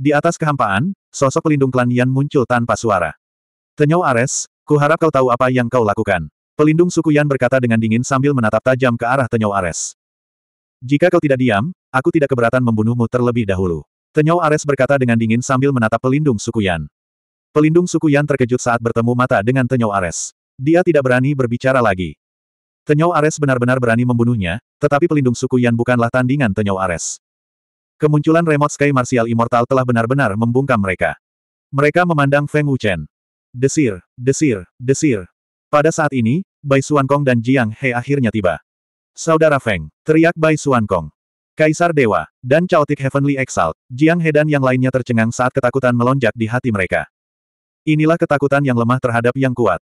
Di atas kehampaan, sosok pelindung klan Yan muncul tanpa suara. Tenyau Ares, ku harap kau tahu apa yang kau lakukan. Pelindung suku Yan berkata dengan dingin sambil menatap tajam ke arah Tenyau Ares. Jika kau tidak diam, aku tidak keberatan membunuhmu terlebih dahulu. Tenyau Ares berkata dengan dingin sambil menatap pelindung suku Yan. Pelindung suku Yan terkejut saat bertemu mata dengan Tenyau Ares. Dia tidak berani berbicara lagi. Tenyau Ares benar-benar berani membunuhnya, tetapi pelindung suku Yan bukanlah tandingan Tenyau Ares. Kemunculan remote Sky Martial Immortal telah benar-benar membungkam mereka. Mereka memandang Feng Wuchen. Desir, desir, desir. Pada saat ini, Bai Kong dan Jiang He akhirnya tiba. Saudara Feng, teriak Bai Kong. Kaisar Dewa, dan Chaotic Heavenly Exalt, Jiang He dan yang lainnya tercengang saat ketakutan melonjak di hati mereka. Inilah ketakutan yang lemah terhadap yang kuat.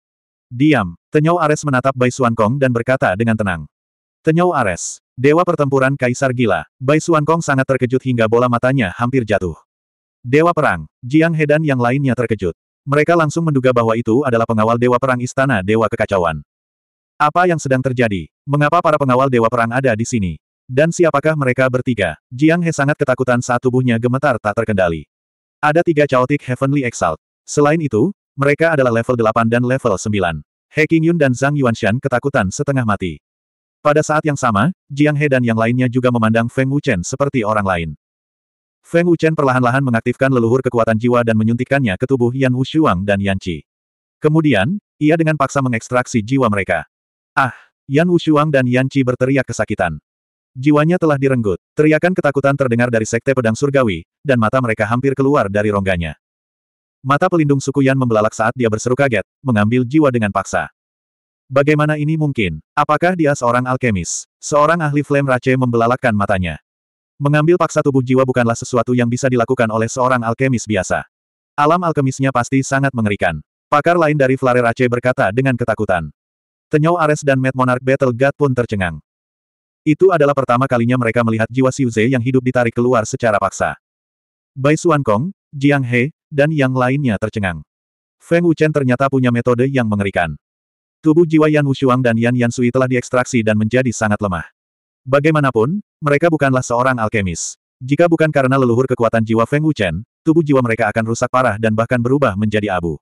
Diam, Tenyao Ares menatap Bai Kong dan berkata dengan tenang. Tenyau Ares. Dewa pertempuran Kaisar Gila. Bai Kong sangat terkejut hingga bola matanya hampir jatuh. Dewa Perang. Jiang He dan yang lainnya terkejut. Mereka langsung menduga bahwa itu adalah pengawal Dewa Perang Istana Dewa Kekacauan. Apa yang sedang terjadi? Mengapa para pengawal Dewa Perang ada di sini? Dan siapakah mereka bertiga? Jiang He sangat ketakutan saat tubuhnya gemetar tak terkendali. Ada tiga Chaotic Heavenly Exalt. Selain itu, mereka adalah level 8 dan level 9. He Qingyun dan Zhang Yuanshan ketakutan setengah mati. Pada saat yang sama, Jiang He dan yang lainnya juga memandang Feng Wuchen seperti orang lain. Feng Wuchen perlahan-lahan mengaktifkan leluhur kekuatan jiwa dan menyuntikkannya ke tubuh Yan Wushuang dan Yan Qi. Kemudian, ia dengan paksa mengekstraksi jiwa mereka. Ah! Yan Wushuang dan Yan Qi berteriak kesakitan. Jiwanya telah direnggut. Teriakan ketakutan terdengar dari Sekte Pedang Surgawi, dan mata mereka hampir keluar dari rongganya. Mata pelindung suku Yan membelalak saat dia berseru kaget, mengambil jiwa dengan paksa. Bagaimana ini mungkin? Apakah dia seorang alkemis? Seorang ahli flame race membelalakan matanya. Mengambil paksa tubuh jiwa bukanlah sesuatu yang bisa dilakukan oleh seorang alkemis biasa. Alam alkemisnya pasti sangat mengerikan. Pakar lain dari Flare Race berkata dengan ketakutan. Tenyau Ares dan Mad Monarch Battle God pun tercengang. Itu adalah pertama kalinya mereka melihat jiwa Xiuze yang hidup ditarik keluar secara paksa. Bai Xuan Kong, Jiang He, dan yang lainnya tercengang. Feng Wuchen ternyata punya metode yang mengerikan. Tubuh jiwa Yan Wushuang dan Yan Yan Sui telah diekstraksi dan menjadi sangat lemah. Bagaimanapun, mereka bukanlah seorang alkemis. Jika bukan karena leluhur kekuatan jiwa Feng Wuchen, tubuh jiwa mereka akan rusak parah dan bahkan berubah menjadi abu.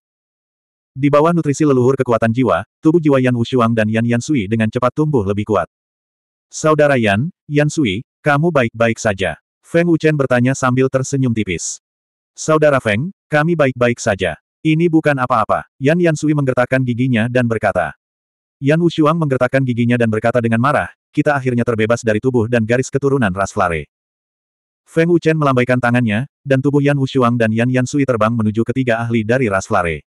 Di bawah nutrisi leluhur kekuatan jiwa, tubuh jiwa Yan Wushuang dan Yan Yan Sui dengan cepat tumbuh lebih kuat. Saudara Yan, Yan Sui, kamu baik-baik saja. Feng Wuchen bertanya sambil tersenyum tipis. Saudara Feng, kami baik-baik saja. Ini bukan apa-apa. Yan Yan Sui menggertakkan giginya dan berkata. Yan Wushuang menggertakkan giginya dan berkata dengan marah, kita akhirnya terbebas dari tubuh dan garis keturunan ras Flare. Feng Wuchen melambaikan tangannya, dan tubuh Yan Wushuang dan Yan Yan Sui terbang menuju ketiga ahli dari ras Flare.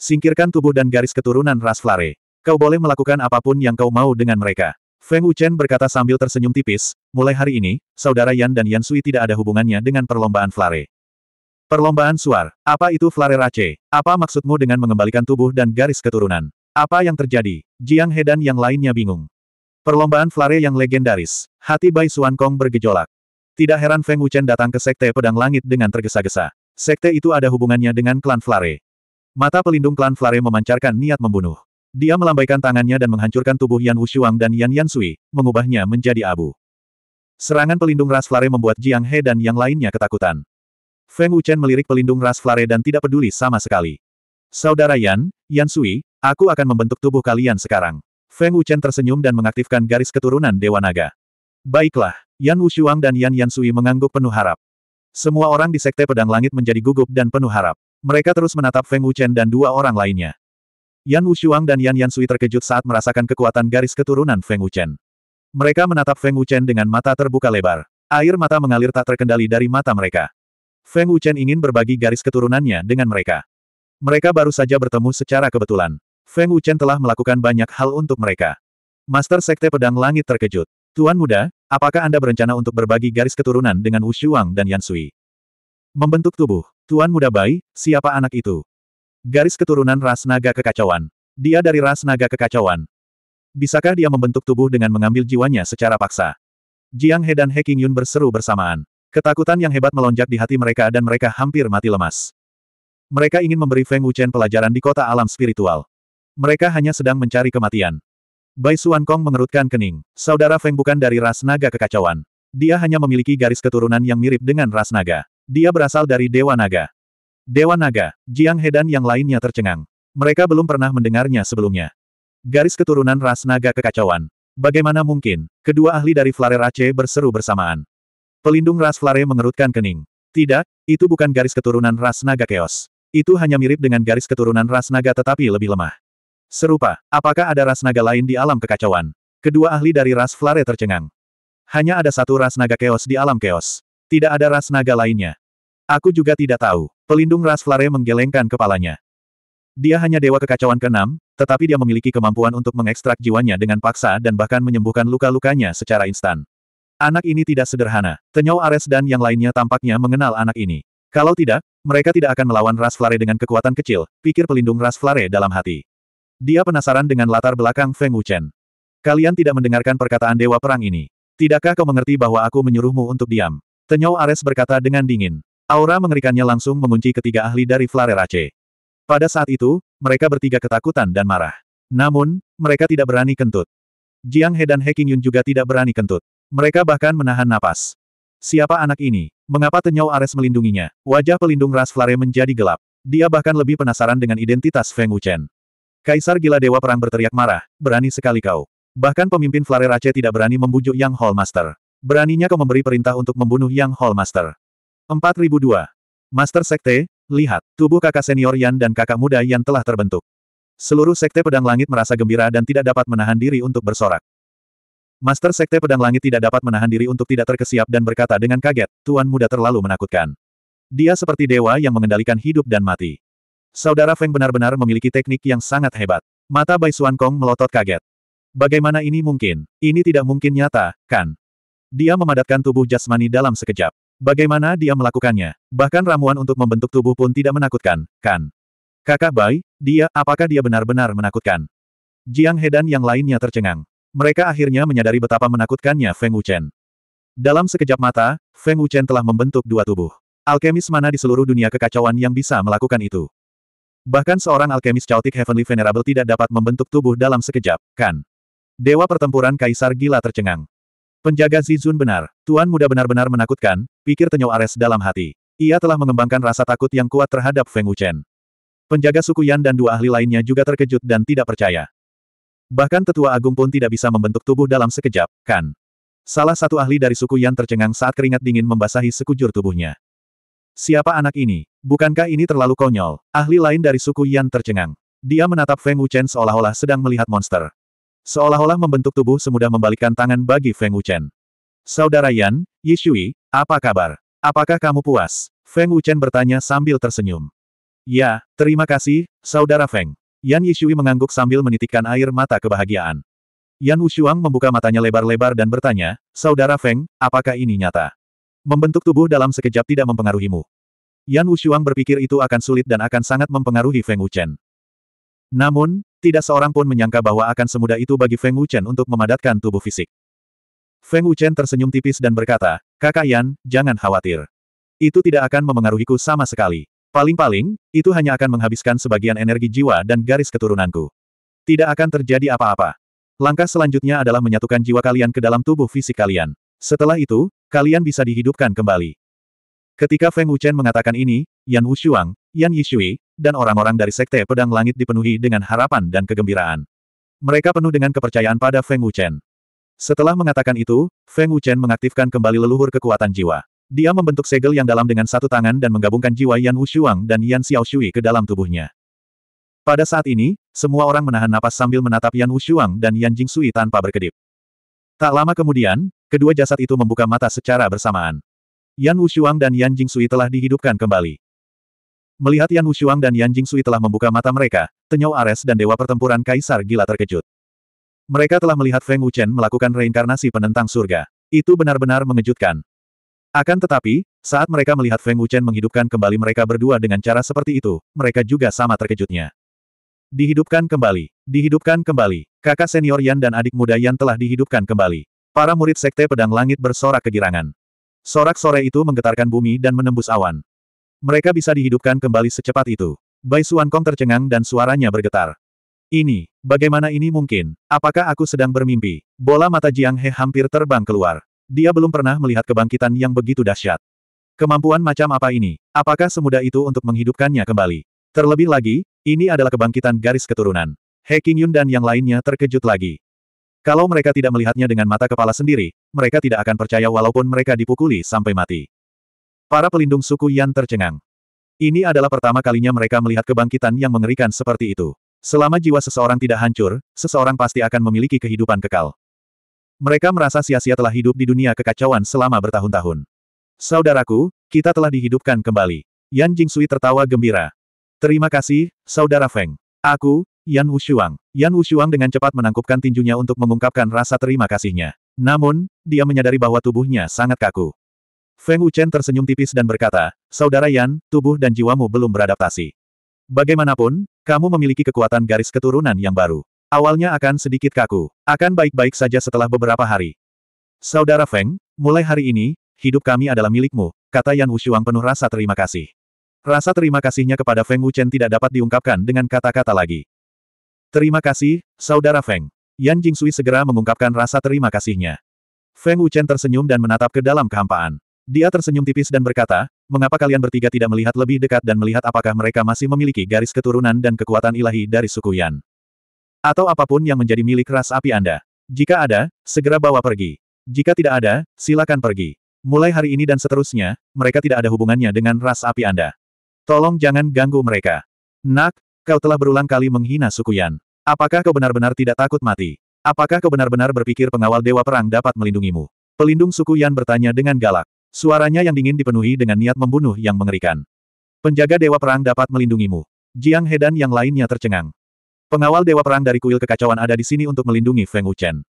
Singkirkan tubuh dan garis keturunan ras Flare. Kau boleh melakukan apapun yang kau mau dengan mereka. Feng Wuchen berkata sambil tersenyum tipis, mulai hari ini, saudara Yan dan Yan Sui tidak ada hubungannya dengan perlombaan Flare. Perlombaan suar. Apa itu Flare Rache? Apa maksudmu dengan mengembalikan tubuh dan garis keturunan? Apa yang terjadi? Jiang He dan yang lainnya bingung. Perlombaan Flare yang legendaris. Hati Bai Suan Kong bergejolak. Tidak heran Feng Wuchen datang ke Sekte Pedang Langit dengan tergesa-gesa. Sekte itu ada hubungannya dengan klan Flare. Mata pelindung klan Flare memancarkan niat membunuh. Dia melambaikan tangannya dan menghancurkan tubuh Yan Wushuang dan Yan Yan Sui, mengubahnya menjadi abu. Serangan pelindung ras Flare membuat Jiang He dan yang lainnya ketakutan. Feng Wuchen melirik pelindung ras Flare dan tidak peduli sama sekali. Saudara Yan, Yan Sui, aku akan membentuk tubuh kalian sekarang. Feng Wuchen tersenyum dan mengaktifkan garis keturunan Dewa Naga. Baiklah, Yan Wushuang dan Yan Yan Sui mengangguk penuh harap. Semua orang di Sekte Pedang Langit menjadi gugup dan penuh harap. Mereka terus menatap Feng Wuchen dan dua orang lainnya. Yan Wushuang dan Yan Yan Sui terkejut saat merasakan kekuatan garis keturunan Feng Wuchen. Mereka menatap Feng Wuchen dengan mata terbuka lebar. Air mata mengalir tak terkendali dari mata mereka. Feng Wuchen ingin berbagi garis keturunannya dengan mereka. Mereka baru saja bertemu secara kebetulan. Feng Wuchen telah melakukan banyak hal untuk mereka. Master Sekte Pedang Langit terkejut. Tuan muda, apakah Anda berencana untuk berbagi garis keturunan dengan Wu Shuang dan Yan Sui? Membentuk tubuh. Tuan muda Bai, siapa anak itu? Garis keturunan ras naga kekacauan. Dia dari ras naga kekacauan. Bisakah dia membentuk tubuh dengan mengambil jiwanya secara paksa? Jiang He dan He Yun berseru bersamaan. Ketakutan yang hebat melonjak di hati mereka dan mereka hampir mati lemas. Mereka ingin memberi Feng Wuchen pelajaran di kota alam spiritual. Mereka hanya sedang mencari kematian. Bai Suan Kong mengerutkan kening. Saudara Feng bukan dari ras naga kekacauan. Dia hanya memiliki garis keturunan yang mirip dengan ras naga. Dia berasal dari Dewa Naga. Dewa Naga, Jiang He dan yang lainnya tercengang. Mereka belum pernah mendengarnya sebelumnya. Garis keturunan ras naga kekacauan. Bagaimana mungkin, kedua ahli dari Flare Rache berseru bersamaan. Pelindung ras Flare mengerutkan kening. Tidak, itu bukan garis keturunan ras naga Chaos. Itu hanya mirip dengan garis keturunan ras naga tetapi lebih lemah. Serupa, apakah ada ras naga lain di alam kekacauan? Kedua ahli dari ras Flare tercengang. Hanya ada satu ras naga Chaos di alam Chaos. Tidak ada ras naga lainnya. Aku juga tidak tahu. Pelindung ras Flare menggelengkan kepalanya. Dia hanya dewa kekacauan keenam, tetapi dia memiliki kemampuan untuk mengekstrak jiwanya dengan paksa dan bahkan menyembuhkan luka-lukanya secara instan. Anak ini tidak sederhana. Tenyau Ares dan yang lainnya tampaknya mengenal anak ini. Kalau tidak, mereka tidak akan melawan Ras Flare dengan kekuatan kecil, pikir pelindung Ras Flare dalam hati. Dia penasaran dengan latar belakang Feng Wuchen. Kalian tidak mendengarkan perkataan Dewa Perang ini. Tidakkah kau mengerti bahwa aku menyuruhmu untuk diam? Tenyau Ares berkata dengan dingin. Aura mengerikannya langsung mengunci ketiga ahli dari Flare Race. Pada saat itu, mereka bertiga ketakutan dan marah. Namun, mereka tidak berani kentut. Jiang He dan He Qingyun juga tidak berani kentut. Mereka bahkan menahan napas. Siapa anak ini? Mengapa Tenyau Ares melindunginya? Wajah pelindung ras Flare menjadi gelap. Dia bahkan lebih penasaran dengan identitas Feng Wuchen. Kaisar Gila Dewa Perang berteriak marah, berani sekali kau. Bahkan pemimpin Flare Rache tidak berani membujuk Yang Hall Master. Beraninya kau memberi perintah untuk membunuh Yang Hall Master. 4002. Master Sekte, lihat, tubuh kakak senior Yan dan kakak muda Yan telah terbentuk. Seluruh Sekte Pedang Langit merasa gembira dan tidak dapat menahan diri untuk bersorak. Master Sekte Pedang Langit tidak dapat menahan diri untuk tidak terkesiap dan berkata dengan kaget, Tuan Muda terlalu menakutkan. Dia seperti dewa yang mengendalikan hidup dan mati. Saudara Feng benar-benar memiliki teknik yang sangat hebat. Mata Bai Xuan Kong melotot kaget. Bagaimana ini mungkin? Ini tidak mungkin nyata, kan? Dia memadatkan tubuh jasmani dalam sekejap. Bagaimana dia melakukannya? Bahkan ramuan untuk membentuk tubuh pun tidak menakutkan, kan? Kakak Bai, dia, apakah dia benar-benar menakutkan? Jiang Hedan yang lainnya tercengang. Mereka akhirnya menyadari betapa menakutkannya Feng Wuchen. Dalam sekejap mata, Feng Wuchen telah membentuk dua tubuh. Alkemis mana di seluruh dunia kekacauan yang bisa melakukan itu? Bahkan seorang alkemis Chaotic Heavenly Venerable tidak dapat membentuk tubuh dalam sekejap, kan? Dewa pertempuran Kaisar gila tercengang. Penjaga Zizun benar, Tuan muda benar-benar menakutkan, pikir Tenyo Ares dalam hati. Ia telah mengembangkan rasa takut yang kuat terhadap Feng Wuchen. Penjaga suku Yan dan dua ahli lainnya juga terkejut dan tidak percaya. Bahkan tetua agung pun tidak bisa membentuk tubuh dalam sekejap, kan? Salah satu ahli dari suku Yan tercengang saat keringat dingin membasahi sekujur tubuhnya. Siapa anak ini? Bukankah ini terlalu konyol? Ahli lain dari suku Yan tercengang. Dia menatap Feng Wuchen seolah-olah sedang melihat monster. Seolah-olah membentuk tubuh semudah membalikkan tangan bagi Feng Wuchen. Saudara Yan, Yishui, apa kabar? Apakah kamu puas? Feng Wuchen bertanya sambil tersenyum. Ya, terima kasih, Saudara Feng. Yan Yishui mengangguk sambil menitikkan air mata kebahagiaan. Yan Wushuang membuka matanya lebar-lebar dan bertanya, Saudara Feng, apakah ini nyata? Membentuk tubuh dalam sekejap tidak mempengaruhimu. Yan Wushuang berpikir itu akan sulit dan akan sangat mempengaruhi Feng Wuchen. Namun, tidak seorang pun menyangka bahwa akan semudah itu bagi Feng Wuchen untuk memadatkan tubuh fisik. Feng Wuchen tersenyum tipis dan berkata, Kakak Yan, jangan khawatir. Itu tidak akan memengaruhiku sama sekali. Paling-paling, itu hanya akan menghabiskan sebagian energi jiwa dan garis keturunanku. Tidak akan terjadi apa-apa. Langkah selanjutnya adalah menyatukan jiwa kalian ke dalam tubuh fisik kalian. Setelah itu, kalian bisa dihidupkan kembali. Ketika Feng Wuchen mengatakan ini, Yan Wushuang, Yan Yishui, dan orang-orang dari Sekte Pedang Langit dipenuhi dengan harapan dan kegembiraan. Mereka penuh dengan kepercayaan pada Feng Wuchen. Setelah mengatakan itu, Feng Wuchen mengaktifkan kembali leluhur kekuatan jiwa. Dia membentuk segel yang dalam dengan satu tangan dan menggabungkan jiwa Yan Wushuang dan Yan Xiaoshui ke dalam tubuhnya. Pada saat ini, semua orang menahan napas sambil menatap Yan Wushuang dan Yan Jingsui tanpa berkedip. Tak lama kemudian, kedua jasad itu membuka mata secara bersamaan. Yan Wushuang dan Yan Jingsui telah dihidupkan kembali. Melihat Yan Wushuang dan Yan Jingsui telah membuka mata mereka, Tenyau Ares dan Dewa Pertempuran Kaisar Gila terkejut. Mereka telah melihat Feng Wuchen melakukan reinkarnasi penentang surga. Itu benar-benar mengejutkan. Akan tetapi, saat mereka melihat Feng Wuchen menghidupkan kembali mereka berdua dengan cara seperti itu, mereka juga sama terkejutnya. Dihidupkan kembali, dihidupkan kembali, kakak senior Yan dan adik muda Yan telah dihidupkan kembali. Para murid sekte pedang langit bersorak kegirangan. Sorak sore itu menggetarkan bumi dan menembus awan. Mereka bisa dihidupkan kembali secepat itu. Bai Suan Kong tercengang dan suaranya bergetar. Ini, bagaimana ini mungkin? Apakah aku sedang bermimpi? Bola mata Jiang He hampir terbang keluar. Dia belum pernah melihat kebangkitan yang begitu dahsyat. Kemampuan macam apa ini? Apakah semudah itu untuk menghidupkannya kembali? Terlebih lagi, ini adalah kebangkitan garis keturunan. He Qingyun dan yang lainnya terkejut lagi. Kalau mereka tidak melihatnya dengan mata kepala sendiri, mereka tidak akan percaya walaupun mereka dipukuli sampai mati. Para pelindung suku Yan tercengang. Ini adalah pertama kalinya mereka melihat kebangkitan yang mengerikan seperti itu. Selama jiwa seseorang tidak hancur, seseorang pasti akan memiliki kehidupan kekal. Mereka merasa sia-sia telah hidup di dunia kekacauan selama bertahun-tahun. Saudaraku, kita telah dihidupkan kembali. Yan Jingsui tertawa gembira. Terima kasih, Saudara Feng. Aku, Yan Wushuang. Yan Wushuang dengan cepat menangkupkan tinjunya untuk mengungkapkan rasa terima kasihnya. Namun, dia menyadari bahwa tubuhnya sangat kaku. Feng Wuchen tersenyum tipis dan berkata, Saudara Yan, tubuh dan jiwamu belum beradaptasi. Bagaimanapun, kamu memiliki kekuatan garis keturunan yang baru. Awalnya akan sedikit kaku. Akan baik-baik saja setelah beberapa hari. Saudara Feng, mulai hari ini, hidup kami adalah milikmu, kata Yan Wushuang penuh rasa terima kasih. Rasa terima kasihnya kepada Feng Wuchen tidak dapat diungkapkan dengan kata-kata lagi. Terima kasih, Saudara Feng. Yan Jingsui segera mengungkapkan rasa terima kasihnya. Feng Wuchen tersenyum dan menatap ke dalam kehampaan. Dia tersenyum tipis dan berkata, mengapa kalian bertiga tidak melihat lebih dekat dan melihat apakah mereka masih memiliki garis keturunan dan kekuatan ilahi dari suku Yan? Atau apapun yang menjadi milik ras api Anda. Jika ada, segera bawa pergi. Jika tidak ada, silakan pergi. Mulai hari ini dan seterusnya, mereka tidak ada hubungannya dengan ras api Anda. Tolong jangan ganggu mereka. Nak, kau telah berulang kali menghina suku Yan. Apakah kau benar-benar tidak takut mati? Apakah kau benar-benar berpikir pengawal Dewa Perang dapat melindungimu? Pelindung suku Yan bertanya dengan galak. Suaranya yang dingin dipenuhi dengan niat membunuh yang mengerikan. Penjaga Dewa Perang dapat melindungimu. Jiang He yang lainnya tercengang. Pengawal Dewa Perang dari kuil kekacauan ada di sini untuk melindungi Feng Wuchen.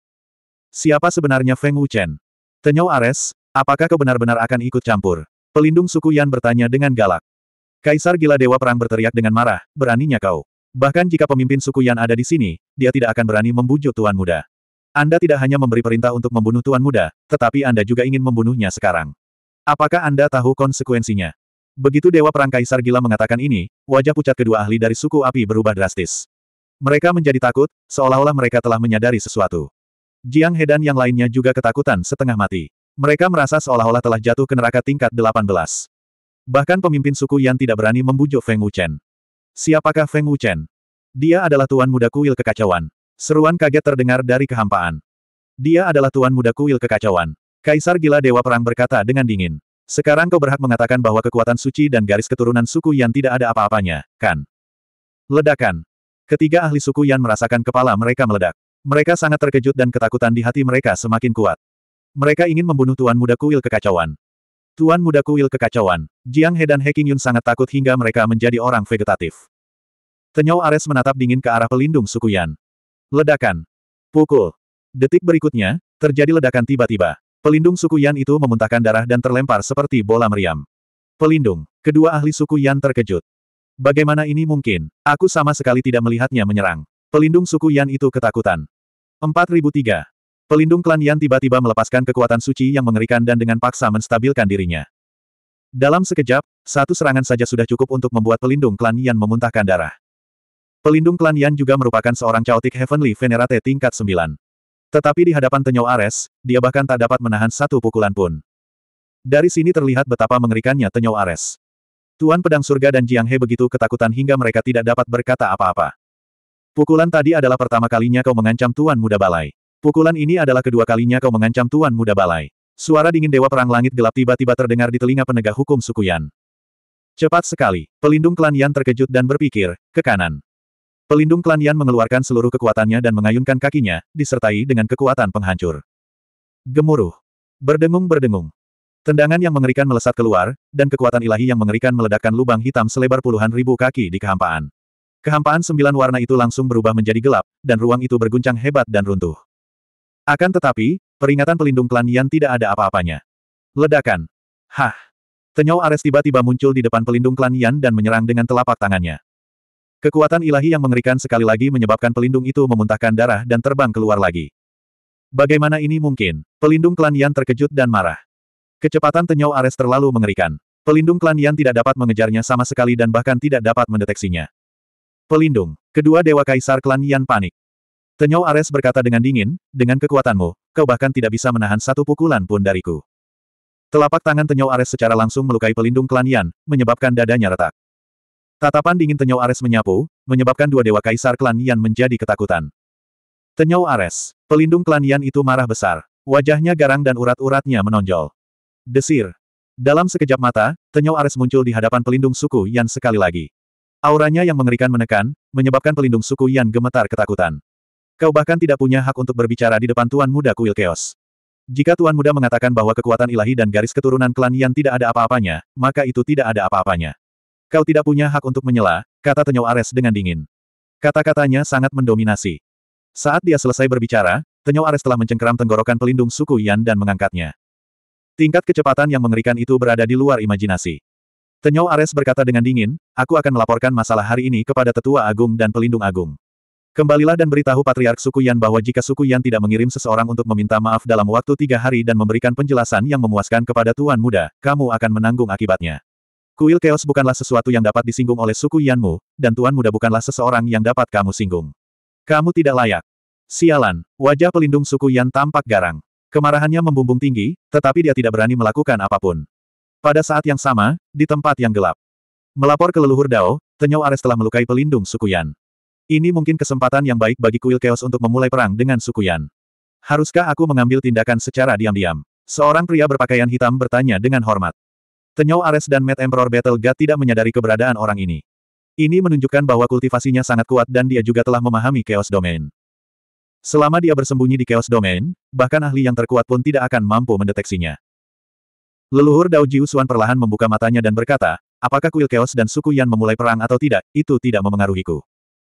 Siapa sebenarnya Feng Wuchen? Tenyau Ares, apakah kau benar-benar akan ikut campur? Pelindung suku Yan bertanya dengan galak. Kaisar Gila Dewa Perang berteriak dengan marah, beraninya kau. Bahkan jika pemimpin suku Yan ada di sini, dia tidak akan berani membujuk Tuan Muda. Anda tidak hanya memberi perintah untuk membunuh Tuan Muda, tetapi Anda juga ingin membunuhnya sekarang. Apakah Anda tahu konsekuensinya? Begitu Dewa Perang Kaisar Gila mengatakan ini, wajah pucat kedua ahli dari suku api berubah drastis. Mereka menjadi takut, seolah-olah mereka telah menyadari sesuatu. Jiang He dan yang lainnya juga ketakutan setengah mati. Mereka merasa seolah-olah telah jatuh ke neraka tingkat 18. Bahkan pemimpin suku yang tidak berani membujuk Feng Wuchen. Siapakah Feng Wuchen? Dia adalah tuan muda kuil kekacauan. Seruan kaget terdengar dari kehampaan. Dia adalah tuan muda kuil kekacauan. Kaisar Gila Dewa Perang berkata dengan dingin. Sekarang kau berhak mengatakan bahwa kekuatan suci dan garis keturunan suku yang tidak ada apa-apanya, kan? Ledakan. Ketiga ahli suku Yan merasakan kepala mereka meledak. Mereka sangat terkejut dan ketakutan di hati mereka semakin kuat. Mereka ingin membunuh Tuan Muda Kuil Kekacauan. Tuan Muda Kuil Kekacauan, Jiang He dan He Qingyun sangat takut hingga mereka menjadi orang vegetatif. Tenyau Ares menatap dingin ke arah pelindung suku Yan. Ledakan. Pukul. Detik berikutnya, terjadi ledakan tiba-tiba. Pelindung suku Yan itu memuntahkan darah dan terlempar seperti bola meriam. Pelindung, kedua ahli suku Yan terkejut. Bagaimana ini mungkin? Aku sama sekali tidak melihatnya menyerang. Pelindung suku Yan itu ketakutan. 4003. Pelindung klan Yan tiba-tiba melepaskan kekuatan suci yang mengerikan dan dengan paksa menstabilkan dirinya. Dalam sekejap, satu serangan saja sudah cukup untuk membuat pelindung klan Yan memuntahkan darah. Pelindung klan Yan juga merupakan seorang chaotic heavenly venerate tingkat 9. Tetapi di hadapan Tenyau Ares, dia bahkan tak dapat menahan satu pukulan pun. Dari sini terlihat betapa mengerikannya Tenyau Ares. Tuan Pedang Surga dan Jiang He begitu ketakutan hingga mereka tidak dapat berkata apa-apa. Pukulan tadi adalah pertama kalinya kau mengancam Tuan Muda Balai. Pukulan ini adalah kedua kalinya kau mengancam Tuan Muda Balai. Suara dingin Dewa Perang Langit gelap tiba-tiba terdengar di telinga penegak hukum suku Yan. Cepat sekali, pelindung klan Yan terkejut dan berpikir, ke kanan. Pelindung klan Yan mengeluarkan seluruh kekuatannya dan mengayunkan kakinya, disertai dengan kekuatan penghancur. Gemuruh. Berdengung-berdengung, Tendangan yang mengerikan melesat keluar, dan kekuatan ilahi yang mengerikan meledakkan lubang hitam selebar puluhan ribu kaki di kehampaan. Kehampaan sembilan warna itu langsung berubah menjadi gelap, dan ruang itu berguncang hebat dan runtuh. Akan tetapi, peringatan pelindung klan Yan tidak ada apa-apanya. Ledakan. Hah. Tenyau Ares tiba-tiba muncul di depan pelindung klan Yan dan menyerang dengan telapak tangannya. Kekuatan ilahi yang mengerikan sekali lagi menyebabkan pelindung itu memuntahkan darah dan terbang keluar lagi. Bagaimana ini mungkin? Pelindung klan Yan terkejut dan marah. Kecepatan Tenyau Ares terlalu mengerikan. Pelindung klan Yan tidak dapat mengejarnya sama sekali dan bahkan tidak dapat mendeteksinya. Pelindung. Kedua Dewa Kaisar klan Yan panik. Tenyau Ares berkata dengan dingin, dengan kekuatanmu, kau bahkan tidak bisa menahan satu pukulan pun dariku. Telapak tangan Tenyau Ares secara langsung melukai pelindung klan Yan, menyebabkan dadanya retak. Tatapan dingin Tenyau Ares menyapu, menyebabkan dua Dewa Kaisar klan Yan menjadi ketakutan. Tenyau Ares, pelindung klan Yan itu marah besar. Wajahnya garang dan urat-uratnya menonjol. Desir. Dalam sekejap mata, Tenyau Ares muncul di hadapan pelindung suku Yan sekali lagi. Auranya yang mengerikan menekan, menyebabkan pelindung suku Yan gemetar ketakutan. Kau bahkan tidak punya hak untuk berbicara di depan Tuan Muda Kuil Chaos. Jika Tuan Muda mengatakan bahwa kekuatan ilahi dan garis keturunan klan Yan tidak ada apa-apanya, maka itu tidak ada apa-apanya. Kau tidak punya hak untuk menyela, kata Tenyau Ares dengan dingin. Kata-katanya sangat mendominasi. Saat dia selesai berbicara, Tenyau Ares telah mencengkeram tenggorokan pelindung suku Yan dan mengangkatnya. Tingkat kecepatan yang mengerikan itu berada di luar imajinasi. Tenyau Ares berkata dengan dingin, aku akan melaporkan masalah hari ini kepada Tetua Agung dan Pelindung Agung. Kembalilah dan beritahu Patriark Suku Yan bahwa jika Suku Yan tidak mengirim seseorang untuk meminta maaf dalam waktu tiga hari dan memberikan penjelasan yang memuaskan kepada Tuan Muda, kamu akan menanggung akibatnya. Kuil Chaos bukanlah sesuatu yang dapat disinggung oleh Suku Yanmu, dan Tuan Muda bukanlah seseorang yang dapat kamu singgung. Kamu tidak layak. Sialan, wajah pelindung Suku Yan tampak garang. Kemarahannya membumbung tinggi, tetapi dia tidak berani melakukan apapun. Pada saat yang sama, di tempat yang gelap. Melapor ke leluhur Dao, Tenyau Ares telah melukai pelindung Sukuyan. Ini mungkin kesempatan yang baik bagi kuil Chaos untuk memulai perang dengan Sukuyan. Haruskah aku mengambil tindakan secara diam-diam? Seorang pria berpakaian hitam bertanya dengan hormat. Tenyau Ares dan Mad Emperor Battle God tidak menyadari keberadaan orang ini. Ini menunjukkan bahwa kultivasinya sangat kuat dan dia juga telah memahami Chaos Domain. Selama dia bersembunyi di Chaos Domain, bahkan ahli yang terkuat pun tidak akan mampu mendeteksinya. Leluhur Dao Jiusuan perlahan membuka matanya dan berkata, apakah kuil Chaos dan suku Yan memulai perang atau tidak, itu tidak memengaruhiku.